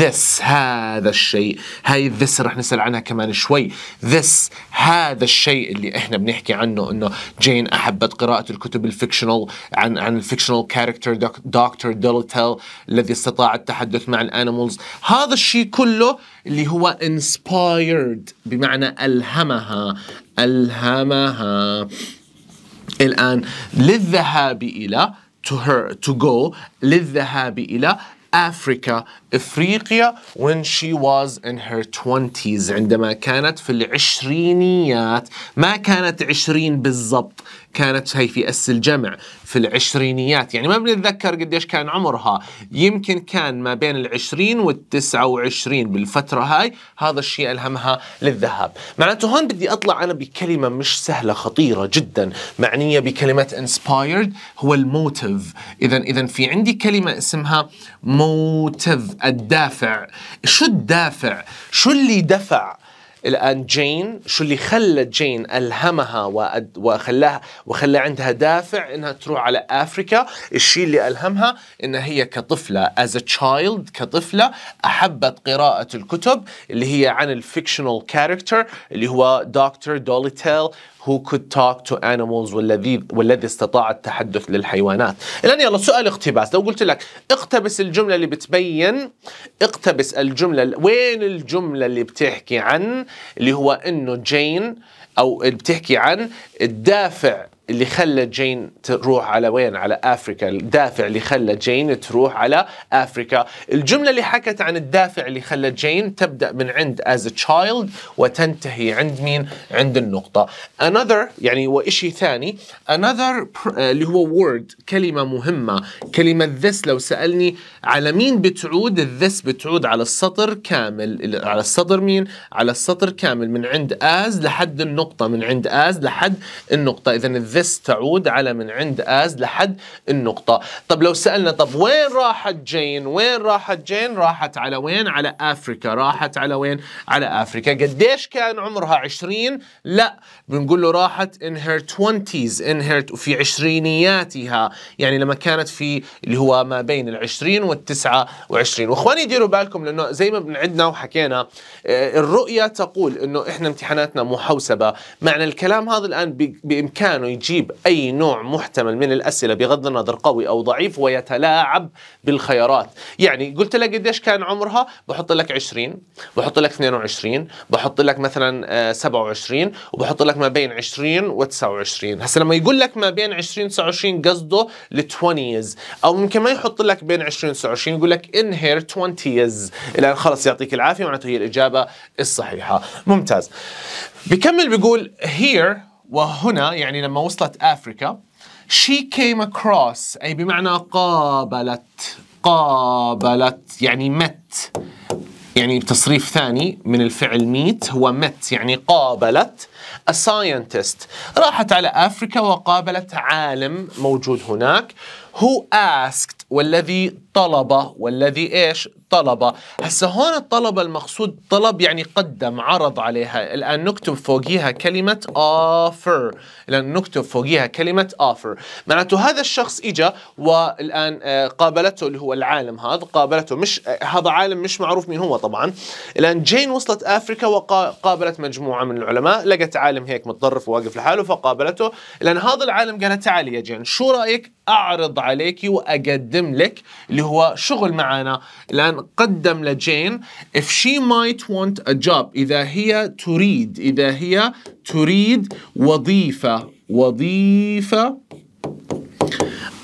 Speaker 1: this هذا الشيء هاي this رح نسال عنها كمان شوي this هذا الشيء اللي احنا بنحكي عنه انه جين احبت قراءه الكتب الفيكشنال عن عن الفيكشنال كاركتر دكتور دوليتيل الذي استطاع التحدث مع الانيمالز هذا الشيء كله اللي هو inspired بمعنى ألهمها ألهمها الآن للذهاب إلى to her to go للذهاب إلى أفريكا إفريقيا when she was in her twenties عندما كانت في العشرينيات ما كانت عشرين بالضبط كانت هي في أس الجمع في العشرينيات يعني ما بنتذكر قديش كان عمرها يمكن كان ما بين العشرين والتسعة وعشرين بالفترة هاي هذا الشيء ألهمها للذهاب معناته هون بدي أطلع أنا بكلمة مش سهلة خطيرة جدا معنية بكلمة inspired هو الموتيف إذا إذا في عندي كلمة اسمها موتيف الدافع شو الدافع شو اللي دفع الان جين شو اللي خلى جين الهمها وخلاها وخلى عندها دافع انها تروح على افريكا الشيء اللي الهمها انها هي كطفله از تشايلد كطفله احبت قراءه الكتب اللي هي عن الفيكشنال كاركتر اللي هو دكتور دوليتيل who could talk to animals والذي والذي استطاع التحدث للحيوانات الان يلا سؤال اقتباس لو قلت لك اقتبس الجمله اللي بتبين اقتبس الجمله وين الجمله اللي بتحكي عن اللي هو انه جين او بتحكي عن الدافع اللي خلى جين تروح على وين على افريكا الدافع اللي خلى جين تروح على افريكا الجمله اللي حكت عن الدافع اللي خلى جين تبدا من عند as a child وتنتهي عند مين عند النقطه another يعني وإشي ثاني another آه، اللي هو word كلمه مهمه كلمه this لو سالني على مين بتعود this بتعود على السطر كامل على السطر مين على السطر كامل من عند as لحد النقطه من عند as لحد النقطه اذا this بس تعود على من عند از لحد النقطة طب لو سألنا طب وين راحت جين وين راحت جين راحت على وين على افريكا راحت على وين على افريكا قديش كان عمرها 20 لا بنقول له راحت in her twenties in her في عشرينياتها يعني لما كانت في اللي هو ما بين ال 20 وال 29 واخواني ديروا بالكم لانه زي ما بنعدنا وحكينا آه، الرؤية تقول انه احنا امتحاناتنا محوسبة معنى الكلام هذا الان بامكانه يجيب أي نوع محتمل من الأسئلة بغض النظر قوي أو ضعيف ويتلاعب بالخيارات يعني قلت لك قديش كان عمرها بحط لك 20 بحط لك 22 بحط لك مثلا 27 آه، وبحط لك ما بين 20 و 29 هسا لما يقول لك ما بين 20 و 29 قصده التونيز أو ممكن ما يحط لك بين 20 و 29 يقول لك in here 20s الآن خلص يعطيك العافية معناته هي الإجابة الصحيحة ممتاز بكمل بيقول here وهنا يعني لما وصلت افريكا she came across اي بمعنى قابلت قابلت يعني met يعني بتصريف ثاني من الفعل ميت هو met يعني قابلت a scientist راحت على افريكا وقابلت عالم موجود هناك who asked والذي طلب والذي ايش طلب هسا هون الطلب المقصود طلب يعني قدم عرض عليها الآن نكتب فوقيها كلمة offer الآن نكتب فوقيها كلمة offer معناته هذا الشخص إجا والآن آه، قابلته اللي هو العالم هذا قابلته مش آه، هذا عالم مش معروف مين هو طبعا الآن جين وصلت أفريكا وقابلت مجموعة من العلماء لقت عالم هيك متطرف واقف لحاله فقابلته الآن هذا العالم قالها تعالي يا جين شو رأيك أعرض عليك وأقدم قدم لك اللي هو شغل معنا الآن قدم لجين if she might want a job إذا هي تريد إذا هي تريد وظيفة وظيفة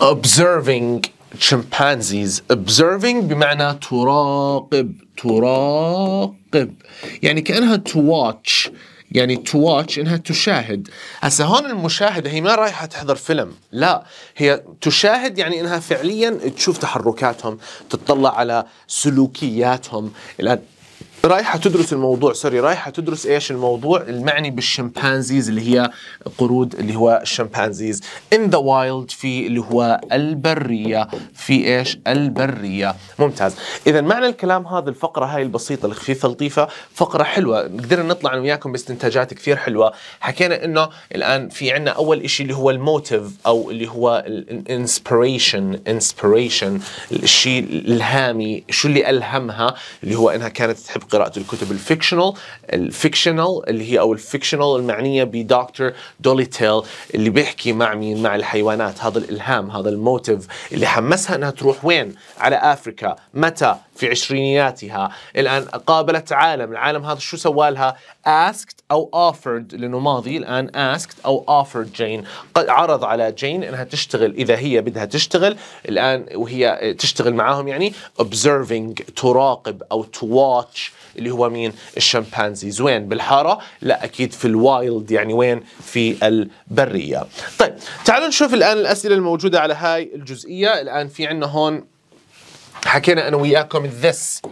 Speaker 1: observing chimpanzees observing بمعنى تراقب تراقب يعني كأنها to watch يعني تو واتش انها تشاهد هسه هون المشاهده هي ما رايحه تحضر فيلم لا هي تشاهد يعني انها فعليا تشوف تحركاتهم تطلع على سلوكياتهم الى رايحه تدرس الموضوع سوري رايحه تدرس ايش الموضوع المعني بالشمبانزيز اللي هي قرود اللي هو الشمبانزيز ان ذا وايلد في اللي هو البريه في ايش البريه ممتاز اذا معنى الكلام هذا الفقره هاي البسيطه الخفيفه اللطيفه فقره حلوه قدرنا نطلع انا وياكم باستنتاجات كثير حلوه حكينا انه الان في عندنا اول شيء اللي هو الموتيف او اللي هو الانسبريشن انسبريشن الشيء الهامي شو اللي الهمها اللي هو انها كانت تحب قراءه الكتب الفيكشنال الفيكشنال اللي هي او الفيكشنال المعنيه بدكتور دولي تيل اللي بيحكي مع مين مع الحيوانات هذا الالهام هذا الموتيف اللي حمسها انها تروح وين على افريكا متى في عشرينياتها الان قابلت عالم العالم هذا شو سوالها asked او offered لانه ماضي الان asked او offered جين قد عرض على جين انها تشتغل اذا هي بدها تشتغل الان وهي تشتغل معاهم يعني observing تراقب او to watch اللي هو مين الشمبانزي زوين بالحاره لا اكيد في الوايلد يعني وين في البريه طيب تعالوا نشوف الان الاسئله الموجوده على هاي الجزئيه الان في عنا هون حكينا انا وياكم this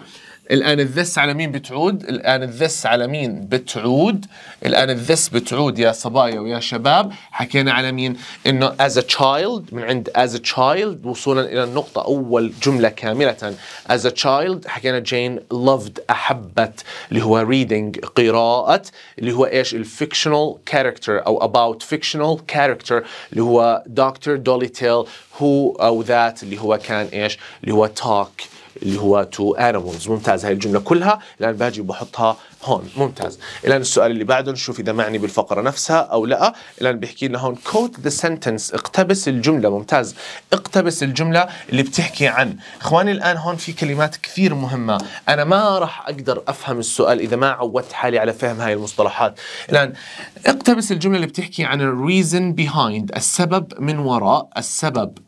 Speaker 1: الان الذس على مين بتعود الان الذس على مين بتعود الان الذس بتعود يا صبايا ويا شباب حكينا على مين انه as a child من عند as a child وصولا الى النقطه اول جمله كامله as a child حكينا جين loved احبت اللي هو reading قراءه اللي هو ايش الفيكشنال كاركتر او about fictional character اللي هو دكتور دولي تيل هو او ذات اللي هو كان ايش اللي هو talk اللي هو تو انيمالز ممتاز هاي الجمله كلها الان باجي بحطها هون ممتاز الان السؤال اللي بعده نشوف اذا معني بالفقره نفسها او لا الان بيحكي لنا هون كوت ذا سنتنس اقتبس الجمله ممتاز اقتبس الجمله اللي بتحكي عن اخواني الان هون في كلمات كثير مهمه انا ما راح اقدر افهم السؤال اذا ما عودت حالي على فهم هاي المصطلحات الان اقتبس الجمله اللي بتحكي عن الريزن بيهايند السبب من وراء السبب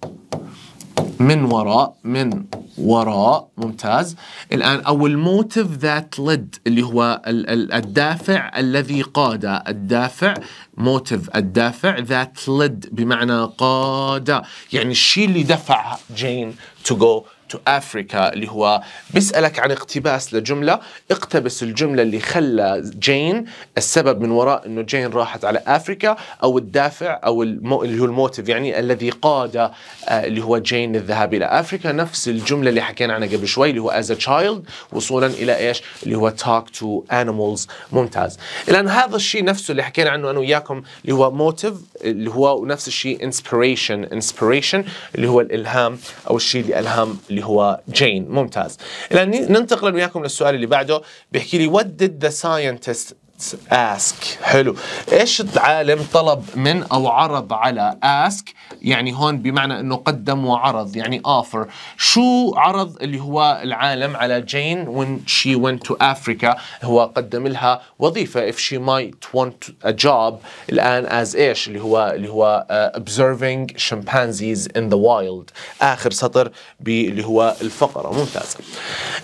Speaker 1: من وراء من وراء ممتاز الآن أو الموتيف ذات ليد اللي هو ال ال الدافع الذي قاد الدافع موتيف الدافع ذات ليد بمعنى قاد يعني الشيء اللي دفع جين تو جو تو افريكا اللي هو بيسالك عن اقتباس لجمله اقتبس الجمله اللي خلى جين السبب من وراء انه جين راحت على افريكا او الدافع او المو... اللي هو الموتيف يعني الذي قاد آه اللي هو جين للذهاب الى افريكا نفس الجمله اللي حكينا عنها قبل شوي اللي هو از a تشايلد وصولا الى ايش اللي هو تاك تو animals ممتاز الان هذا الشيء نفسه اللي حكينا عنه انا وياكم اللي هو موتيف اللي هو نفس الشيء انسبريشن انسبريشن اللي هو الالهام او الشيء اللي ألهم اللي هو جين ممتاز الان ننتقل وياكم للسؤال اللي بعده بيحكي لي what did the scientist ask حلو ايش العالم طلب من او عرض على ask يعني هون بمعنى انه قدم وعرض يعني offer شو عرض اللي هو العالم على جين when she went to Africa هو قدم لها وظيفة if she might want a job الان as ايش اللي هو اللي هو uh, observing chimpanzees in the wild اخر سطر اللي هو الفقرة ممتاز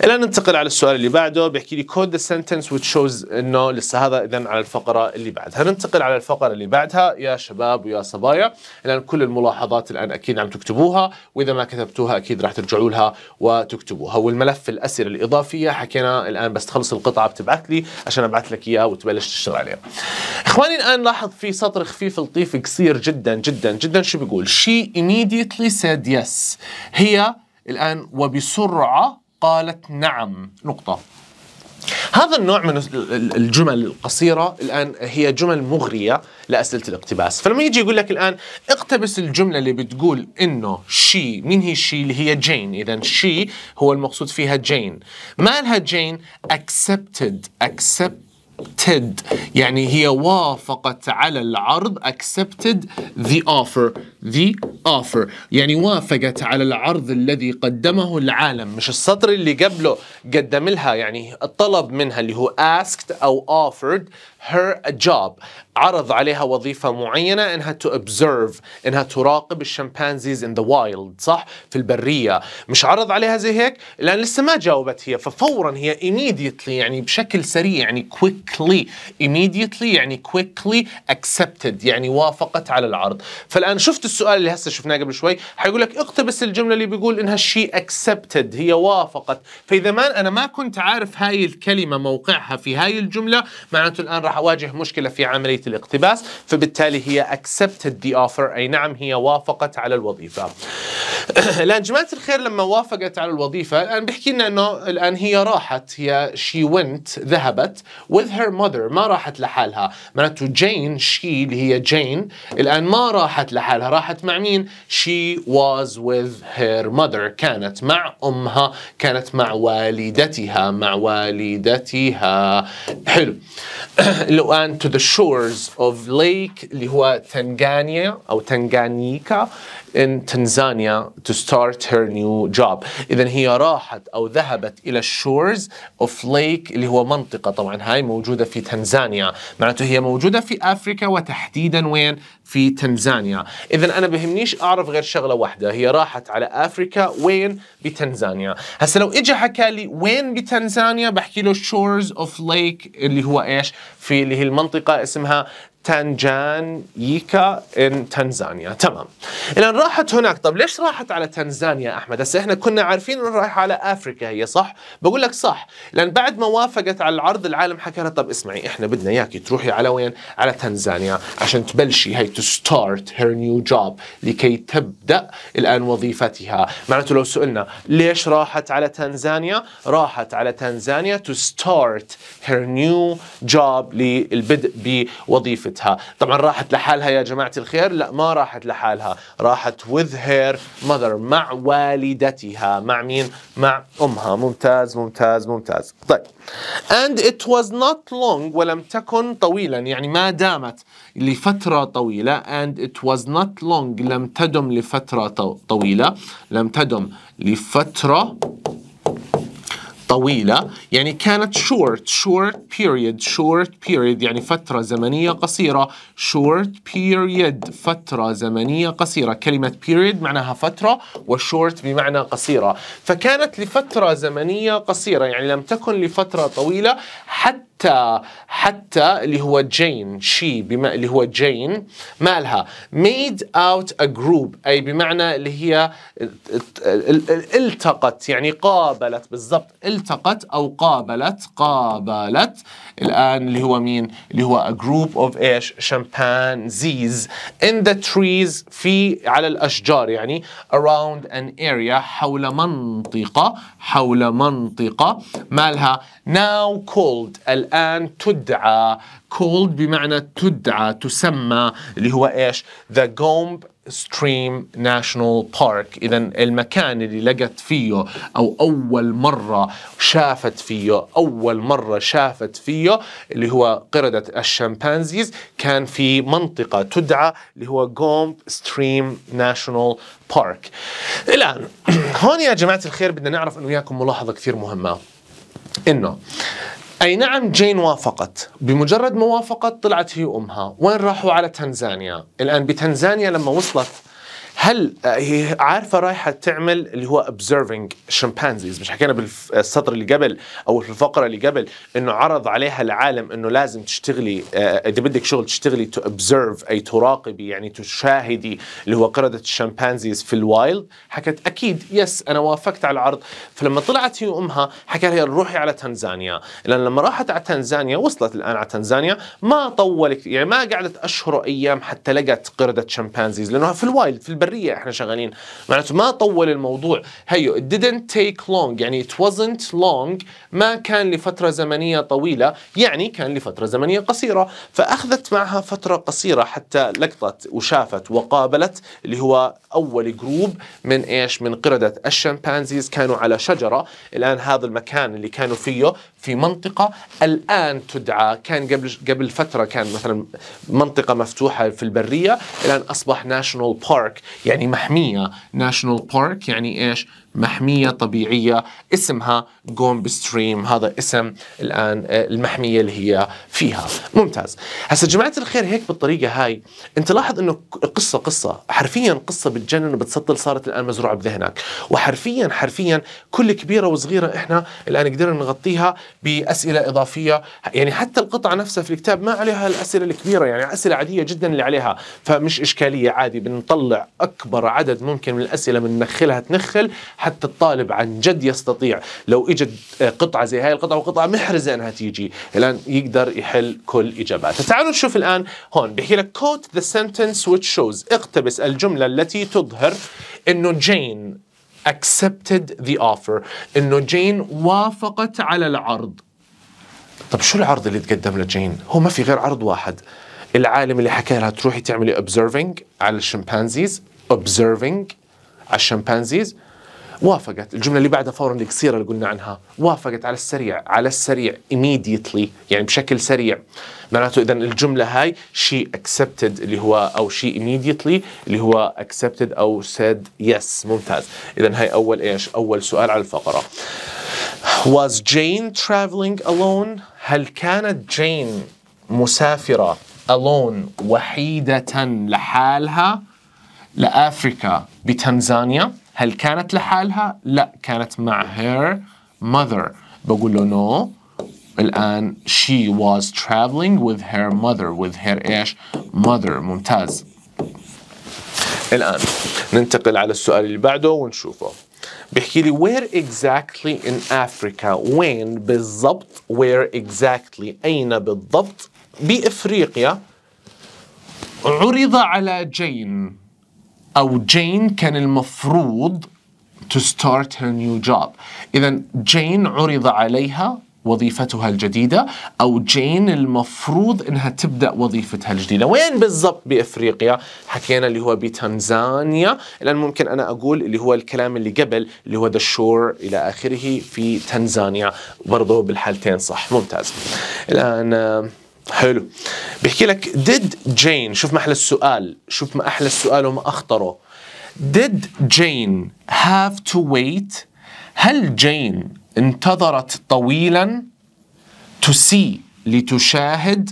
Speaker 1: الان ننتقل على السؤال اللي بعده بيحكي لي code the sentence which shows انه لسه هذا اذا على الفقره اللي بعدها ننتقل على الفقره اللي بعدها يا شباب ويا صبايا لان كل الملاحظات الان اكيد عم تكتبوها واذا ما كتبتوها اكيد راح ترجعوا لها وتكتبوها والملف الاسئله الاضافيه حكينا الان بس تخلص القطعه بتبعث لي عشان ابعث لك اياها وتبلش تشتغل عليها اخواني الان لاحظ في سطر خفيف لطيف قصير جدا جدا جدا شو بيقول شي immediately said yes هي الان وبسرعه قالت نعم نقطه هذا النوع من الجمل القصيرة الآن هي جمل مغرية لأسئلة الاقتباس فلما يجي يقول لك الآن اقتبس الجملة اللي بتقول إنه شي مين هي شي اللي هي جين إذا شي هو المقصود فيها جين ما لها جين accepted accepted accepted يعني هي وافقت على العرض accepted the offer the offer يعني وافقت على العرض الذي قدمه العالم مش السطر اللي قبله قدم لها يعني الطلب منها اللي هو asked أو offered her a job عرض عليها وظيفة معينة انها to observe انها تراقب الشمبانزيز in the wild صح في البرية مش عرض عليها زي هيك لان لسه ما جاوبت هي ففورا هي immediately يعني بشكل سريع يعني quickly immediately يعني quickly accepted يعني وافقت على العرض فالان شفت السؤال اللي هسه شفناه قبل شوي حيقول لك اقتبس الجملة اللي بيقول انها she accepted هي وافقت فاذا ما انا ما كنت عارف هاي الكلمة موقعها في هاي الجملة معناته الان راح راح أواجه مشكلة في عملية الاقتباس فبالتالي هي accepted the offer أي نعم هي وافقت على الوظيفة *clears throat* الآن جماعة الخير لما وافقت على الوظيفة الآن بيحكي لنا أنه الآن هي راحت هي she went ذهبت with her mother ما راحت لحالها معناته جين شي اللي هي جين الآن ما راحت لحالها راحت مع مين she was with her mother كانت مع أمها كانت مع والدتها مع والدتها حلو *clears throat* لوان to the shores of lake اللي هو تنغانيا أو تنغانيكا in Tanzania to start her new job إذا هي راحت أو ذهبت إلى الشورز أوف ليك اللي هو منطقة طبعا هاي موجودة في تنزانيا معناته هي موجودة في أفريقيا وتحديدا وين في تنزانيا إذا أنا بهمنيش أعرف غير شغلة واحدة هي راحت على أفريقيا وين بتنزانيا هسا لو إجا حكى لي وين بتنزانيا بحكي له شورز أوف ليك اللي هو إيش في اللي هي المنطقة اسمها تنجانيكا ان تنزانيا تمام اذا راحت هناك طب ليش راحت على تنزانيا احمد هسه احنا كنا عارفين انه رايحه على افريكا هي صح بقول لك صح لان بعد ما وافقت على العرض العالم حكى لها طب اسمعي احنا بدنا اياك تروحي على وين على تنزانيا عشان تبلشي هي تو ستارت هير نيو جوب لكي تبدا الان وظيفتها معناته لو سئلنا ليش راحت على تنزانيا راحت على تنزانيا تو ستارت هير نيو جوب للبدء بوظيفه بنتها طبعا راحت لحالها يا جماعة الخير لا ما راحت لحالها راحت with her mother مع والدتها مع مين مع أمها ممتاز ممتاز ممتاز طيب and it was not long ولم تكن طويلا يعني ما دامت لفترة طويلة and it was not long لم تدم لفترة طويلة لم تدم لفترة طويلة يعني كانت short short period short period يعني فترة زمنية قصيرة short period فترة زمنية قصيرة كلمة period معناها فترة وشورت بمعنى قصيرة فكانت لفترة زمنية قصيرة يعني لم تكن لفترة طويلة حتى حتى اللي هو جين شي بما اللي هو جين مالها ميد اوت ا جروب أي بمعنى اللي هي التقت يعني قابلت بالضبط التقت أو قابلت قابلت الآن اللي هو مين؟ اللي هو a group of ايش؟ شمبانزيز in the trees في على الأشجار يعني around an area حول منطقة حول منطقة مالها now called الآن تدعى called بمعنى تدعى تسمى اللي هو ايش؟ the gomb ستريم ناشونال بارك إذا المكان اللي لقت فيه أو أول مرة شافت فيه أول مرة شافت فيه اللي هو قردة الشمبانزيز كان في منطقة تدعى اللي هو جومب ستريم ناشونال بارك الآن هون يا جماعة الخير بدنا نعرف أنه وياكم ملاحظة كثير مهمة انه أي نعم جين وافقت بمجرد ما وافقت طلعت هي أمها وين راحوا على تنزانيا الآن بتنزانيا لما وصلت هل آه، هي عارفه رايحه تعمل اللي هو observing شمبانزيز مش حكينا بالسطر اللي قبل او في الفقره اللي قبل انه عرض عليها العالم انه لازم تشتغلي آه، اذا بدك شغل تشتغلي تو اوبزرف اي تراقبي يعني تشاهدي اللي هو قرده الشمبانزيز في الوايلد حكت اكيد يس انا وافقت على العرض فلما طلعت هي وامها حكى لها روحي على تنزانيا لان لما راحت على تنزانيا وصلت الان على تنزانيا ما طولت يعني ما قعدت اشهر وايام حتى لقت قرده شمبانزيز لانها في الوايلد في البلد البريه احنا شغالين معناته ما طول الموضوع هيو it didn't take long يعني it wasn't long ما كان لفتره زمنيه طويله يعني كان لفتره زمنيه قصيره فاخذت معها فتره قصيره حتى لقطت وشافت وقابلت اللي هو اول جروب من ايش من قرده الشمبانزيز كانوا على شجره الان هذا المكان اللي كانوا فيه في منطقه الان تدعى كان قبل قبل فتره كان مثلا منطقه مفتوحه في البريه الان اصبح ناشونال بارك يعني محميه ناشونال بارك يعني ايش محمية طبيعية اسمها جومب ستريم هذا اسم الآن آه، المحمية اللي هي فيها ممتاز هسا جماعة الخير هيك بالطريقة هاي انت لاحظ انه قصة قصة حرفيا قصة بتجنن وبتسطل صارت الآن مزروعة بذهنك وحرفيا حرفيا كل كبيرة وصغيرة احنا الآن قدرنا نغطيها بأسئلة إضافية يعني حتى القطعة نفسها في الكتاب ما عليها الأسئلة الكبيرة يعني أسئلة عادية جدا اللي عليها فمش إشكالية عادي بنطلع أكبر عدد ممكن من الأسئلة بنخلها تنخل حتى الطالب عن جد يستطيع لو اجت آه، قطعه زي هاي القطعه وقطعه محرزه انها تيجي الان يقدر يحل كل اجاباتها تعالوا نشوف الان هون بيحكي لك كوت ذا سنتنس which شوز اقتبس الجمله التي تظهر انه جين accepted the offer انه جين وافقت على العرض طب شو العرض اللي تقدم لجين هو ما في غير عرض واحد العالم اللي حكى لها تروحي تعملي observing على الشمبانزيز observing على الشمبانزيز وافقت الجمله اللي بعدها فورا القصيره اللي قلنا عنها وافقت على السريع على السريع immediately يعني بشكل سريع معناته اذا الجمله هاي شي accepted اللي هو او شي immediately اللي هو accepted او said yes ممتاز اذا هاي اول ايش اول سؤال على الفقره was Jane traveling alone هل كانت جين مسافره alone وحيده لحالها لافريكا بتنزانيا هل كانت لحالها؟ لا كانت مع her mother بقول له no الآن she was traveling with her mother with her ايش؟ mother ممتاز الآن ننتقل على السؤال اللي بعده ونشوفه بيحكي لي where exactly in Africa وين بالضبط where exactly أين بالضبط بإفريقيا عرض على جين أو جين كان المفروض to start her new job إذا جين عرض عليها وظيفتها الجديدة أو جين المفروض أنها تبدأ وظيفتها الجديدة وين بالضبط بإفريقيا؟ حكينا اللي هو بتنزانيا الآن ممكن أنا أقول اللي هو الكلام اللي قبل اللي هو the shore إلى آخره في تنزانيا برضو بالحالتين صح ممتاز الآن حلو بحكي لك did Jane شوف ما أحلى السؤال شوف ما أحلى السؤال وما أخطره did Jane have to wait هل جين انتظرت طويلا to see لتشاهد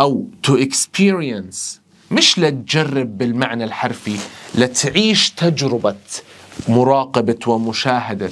Speaker 1: أو to experience مش لتجرب بالمعنى الحرفي لتعيش تجربة مراقبة ومشاهدة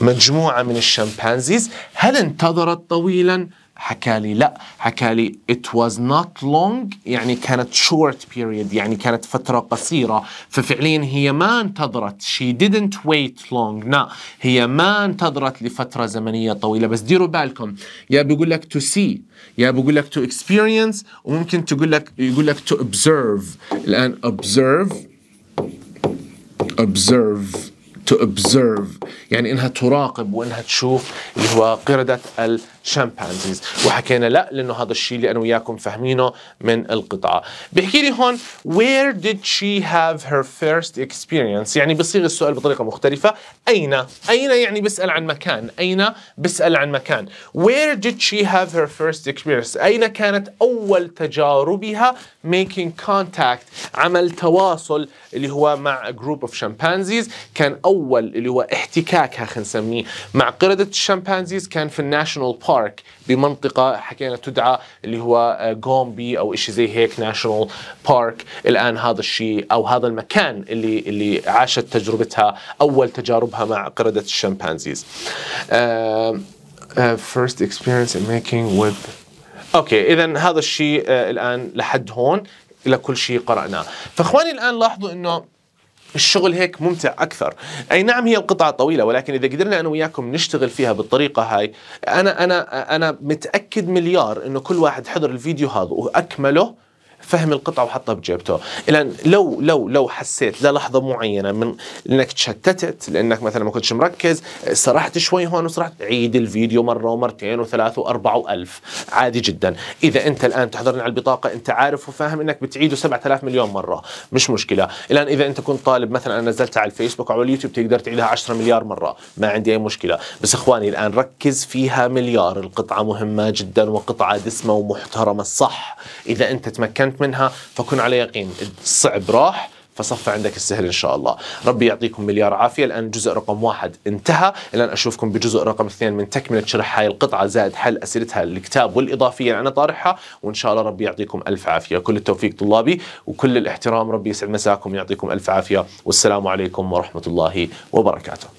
Speaker 1: مجموعة من الشمبانزيز هل انتظرت طويلا حكى لي لا حكى لي it was not long يعني كانت short period يعني كانت فترة قصيرة ففعليا هي ما انتظرت she didn't wait long لا هي ما انتظرت لفترة زمنية طويلة بس ديروا بالكم يا بيقول لك to see يا بيقول لك to experience وممكن تقول لك يقول لك to observe الآن observe observe to observe يعني انها تراقب وانها تشوف اللي هو قردة ال شمبانزيز وحكينا لا لانه هذا الشيء اللي انا وياكم فاهمينه من القطعه بيحكي لي هون وير ديد شي هاف هير فيرست اكسبيرينس يعني بصير السؤال بطريقه مختلفه اين اين يعني بسال عن مكان اين بسال عن مكان وير ديد شي هاف هير فيرست اكسبيرينس اين كانت اول تجاربها ميكينج كونتاكت عمل تواصل اللي هو مع جروب اوف شامبانزيز كان اول اللي هو احتكاكها خلينا نسميه مع قردة الشمبانزيز كان في الناشونال بارك بارك بمنطقه حكينا تدعى اللي هو غومبي آه, او شيء زي هيك ناشونال بارك الان هذا الشيء او هذا المكان اللي اللي عاشت تجربتها اول تجاربها مع قرده الشمبانزيز. آه، آه، first experience in making with اوكي اذا هذا الشيء الان لحد هون لكل شيء قراناه فاخواني الان لاحظوا انه الشغل هيك ممتع اكثر اي نعم هي القطعه طويله ولكن اذا قدرنا انا وياكم نشتغل فيها بالطريقه هاي انا انا انا متاكد مليار انه كل واحد حضر الفيديو هذا واكمله فهم القطعه وحطها بجيبته الان لو لو لو حسيت للحظه معينه من انك تشتتت لانك مثلا ما كنتش مركز سرحت شوي هون وسرحت عيد الفيديو مره ومرتين وثلاث واربع وألف عادي جدا اذا انت الان تحضرني على البطاقه انت عارف وفاهم انك بتعيده 7000 مليون مره مش مشكله الان اذا انت كنت طالب مثلا انا نزلتها على الفيسبوك او على اليوتيوب تقدر تعيدها 10 مليار مره ما عندي اي مشكله بس اخواني الان ركز فيها مليار القطعه مهمه جدا وقطعه دسمه ومحترمه الصح اذا انت تمكنت منها فكن على يقين الصعب راح فصفى عندك السهل ان شاء الله ربي يعطيكم مليار عافيه الان جزء رقم واحد انتهى الان اشوفكم بجزء رقم اثنين من تكمله شرح هاي القطعه زائد حل اسئلتها الكتاب والاضافيه اللي انا طارحها وان شاء الله ربي يعطيكم الف عافيه كل التوفيق طلابي وكل الاحترام ربي يسعد مساكم يعطيكم الف عافيه والسلام عليكم ورحمه الله وبركاته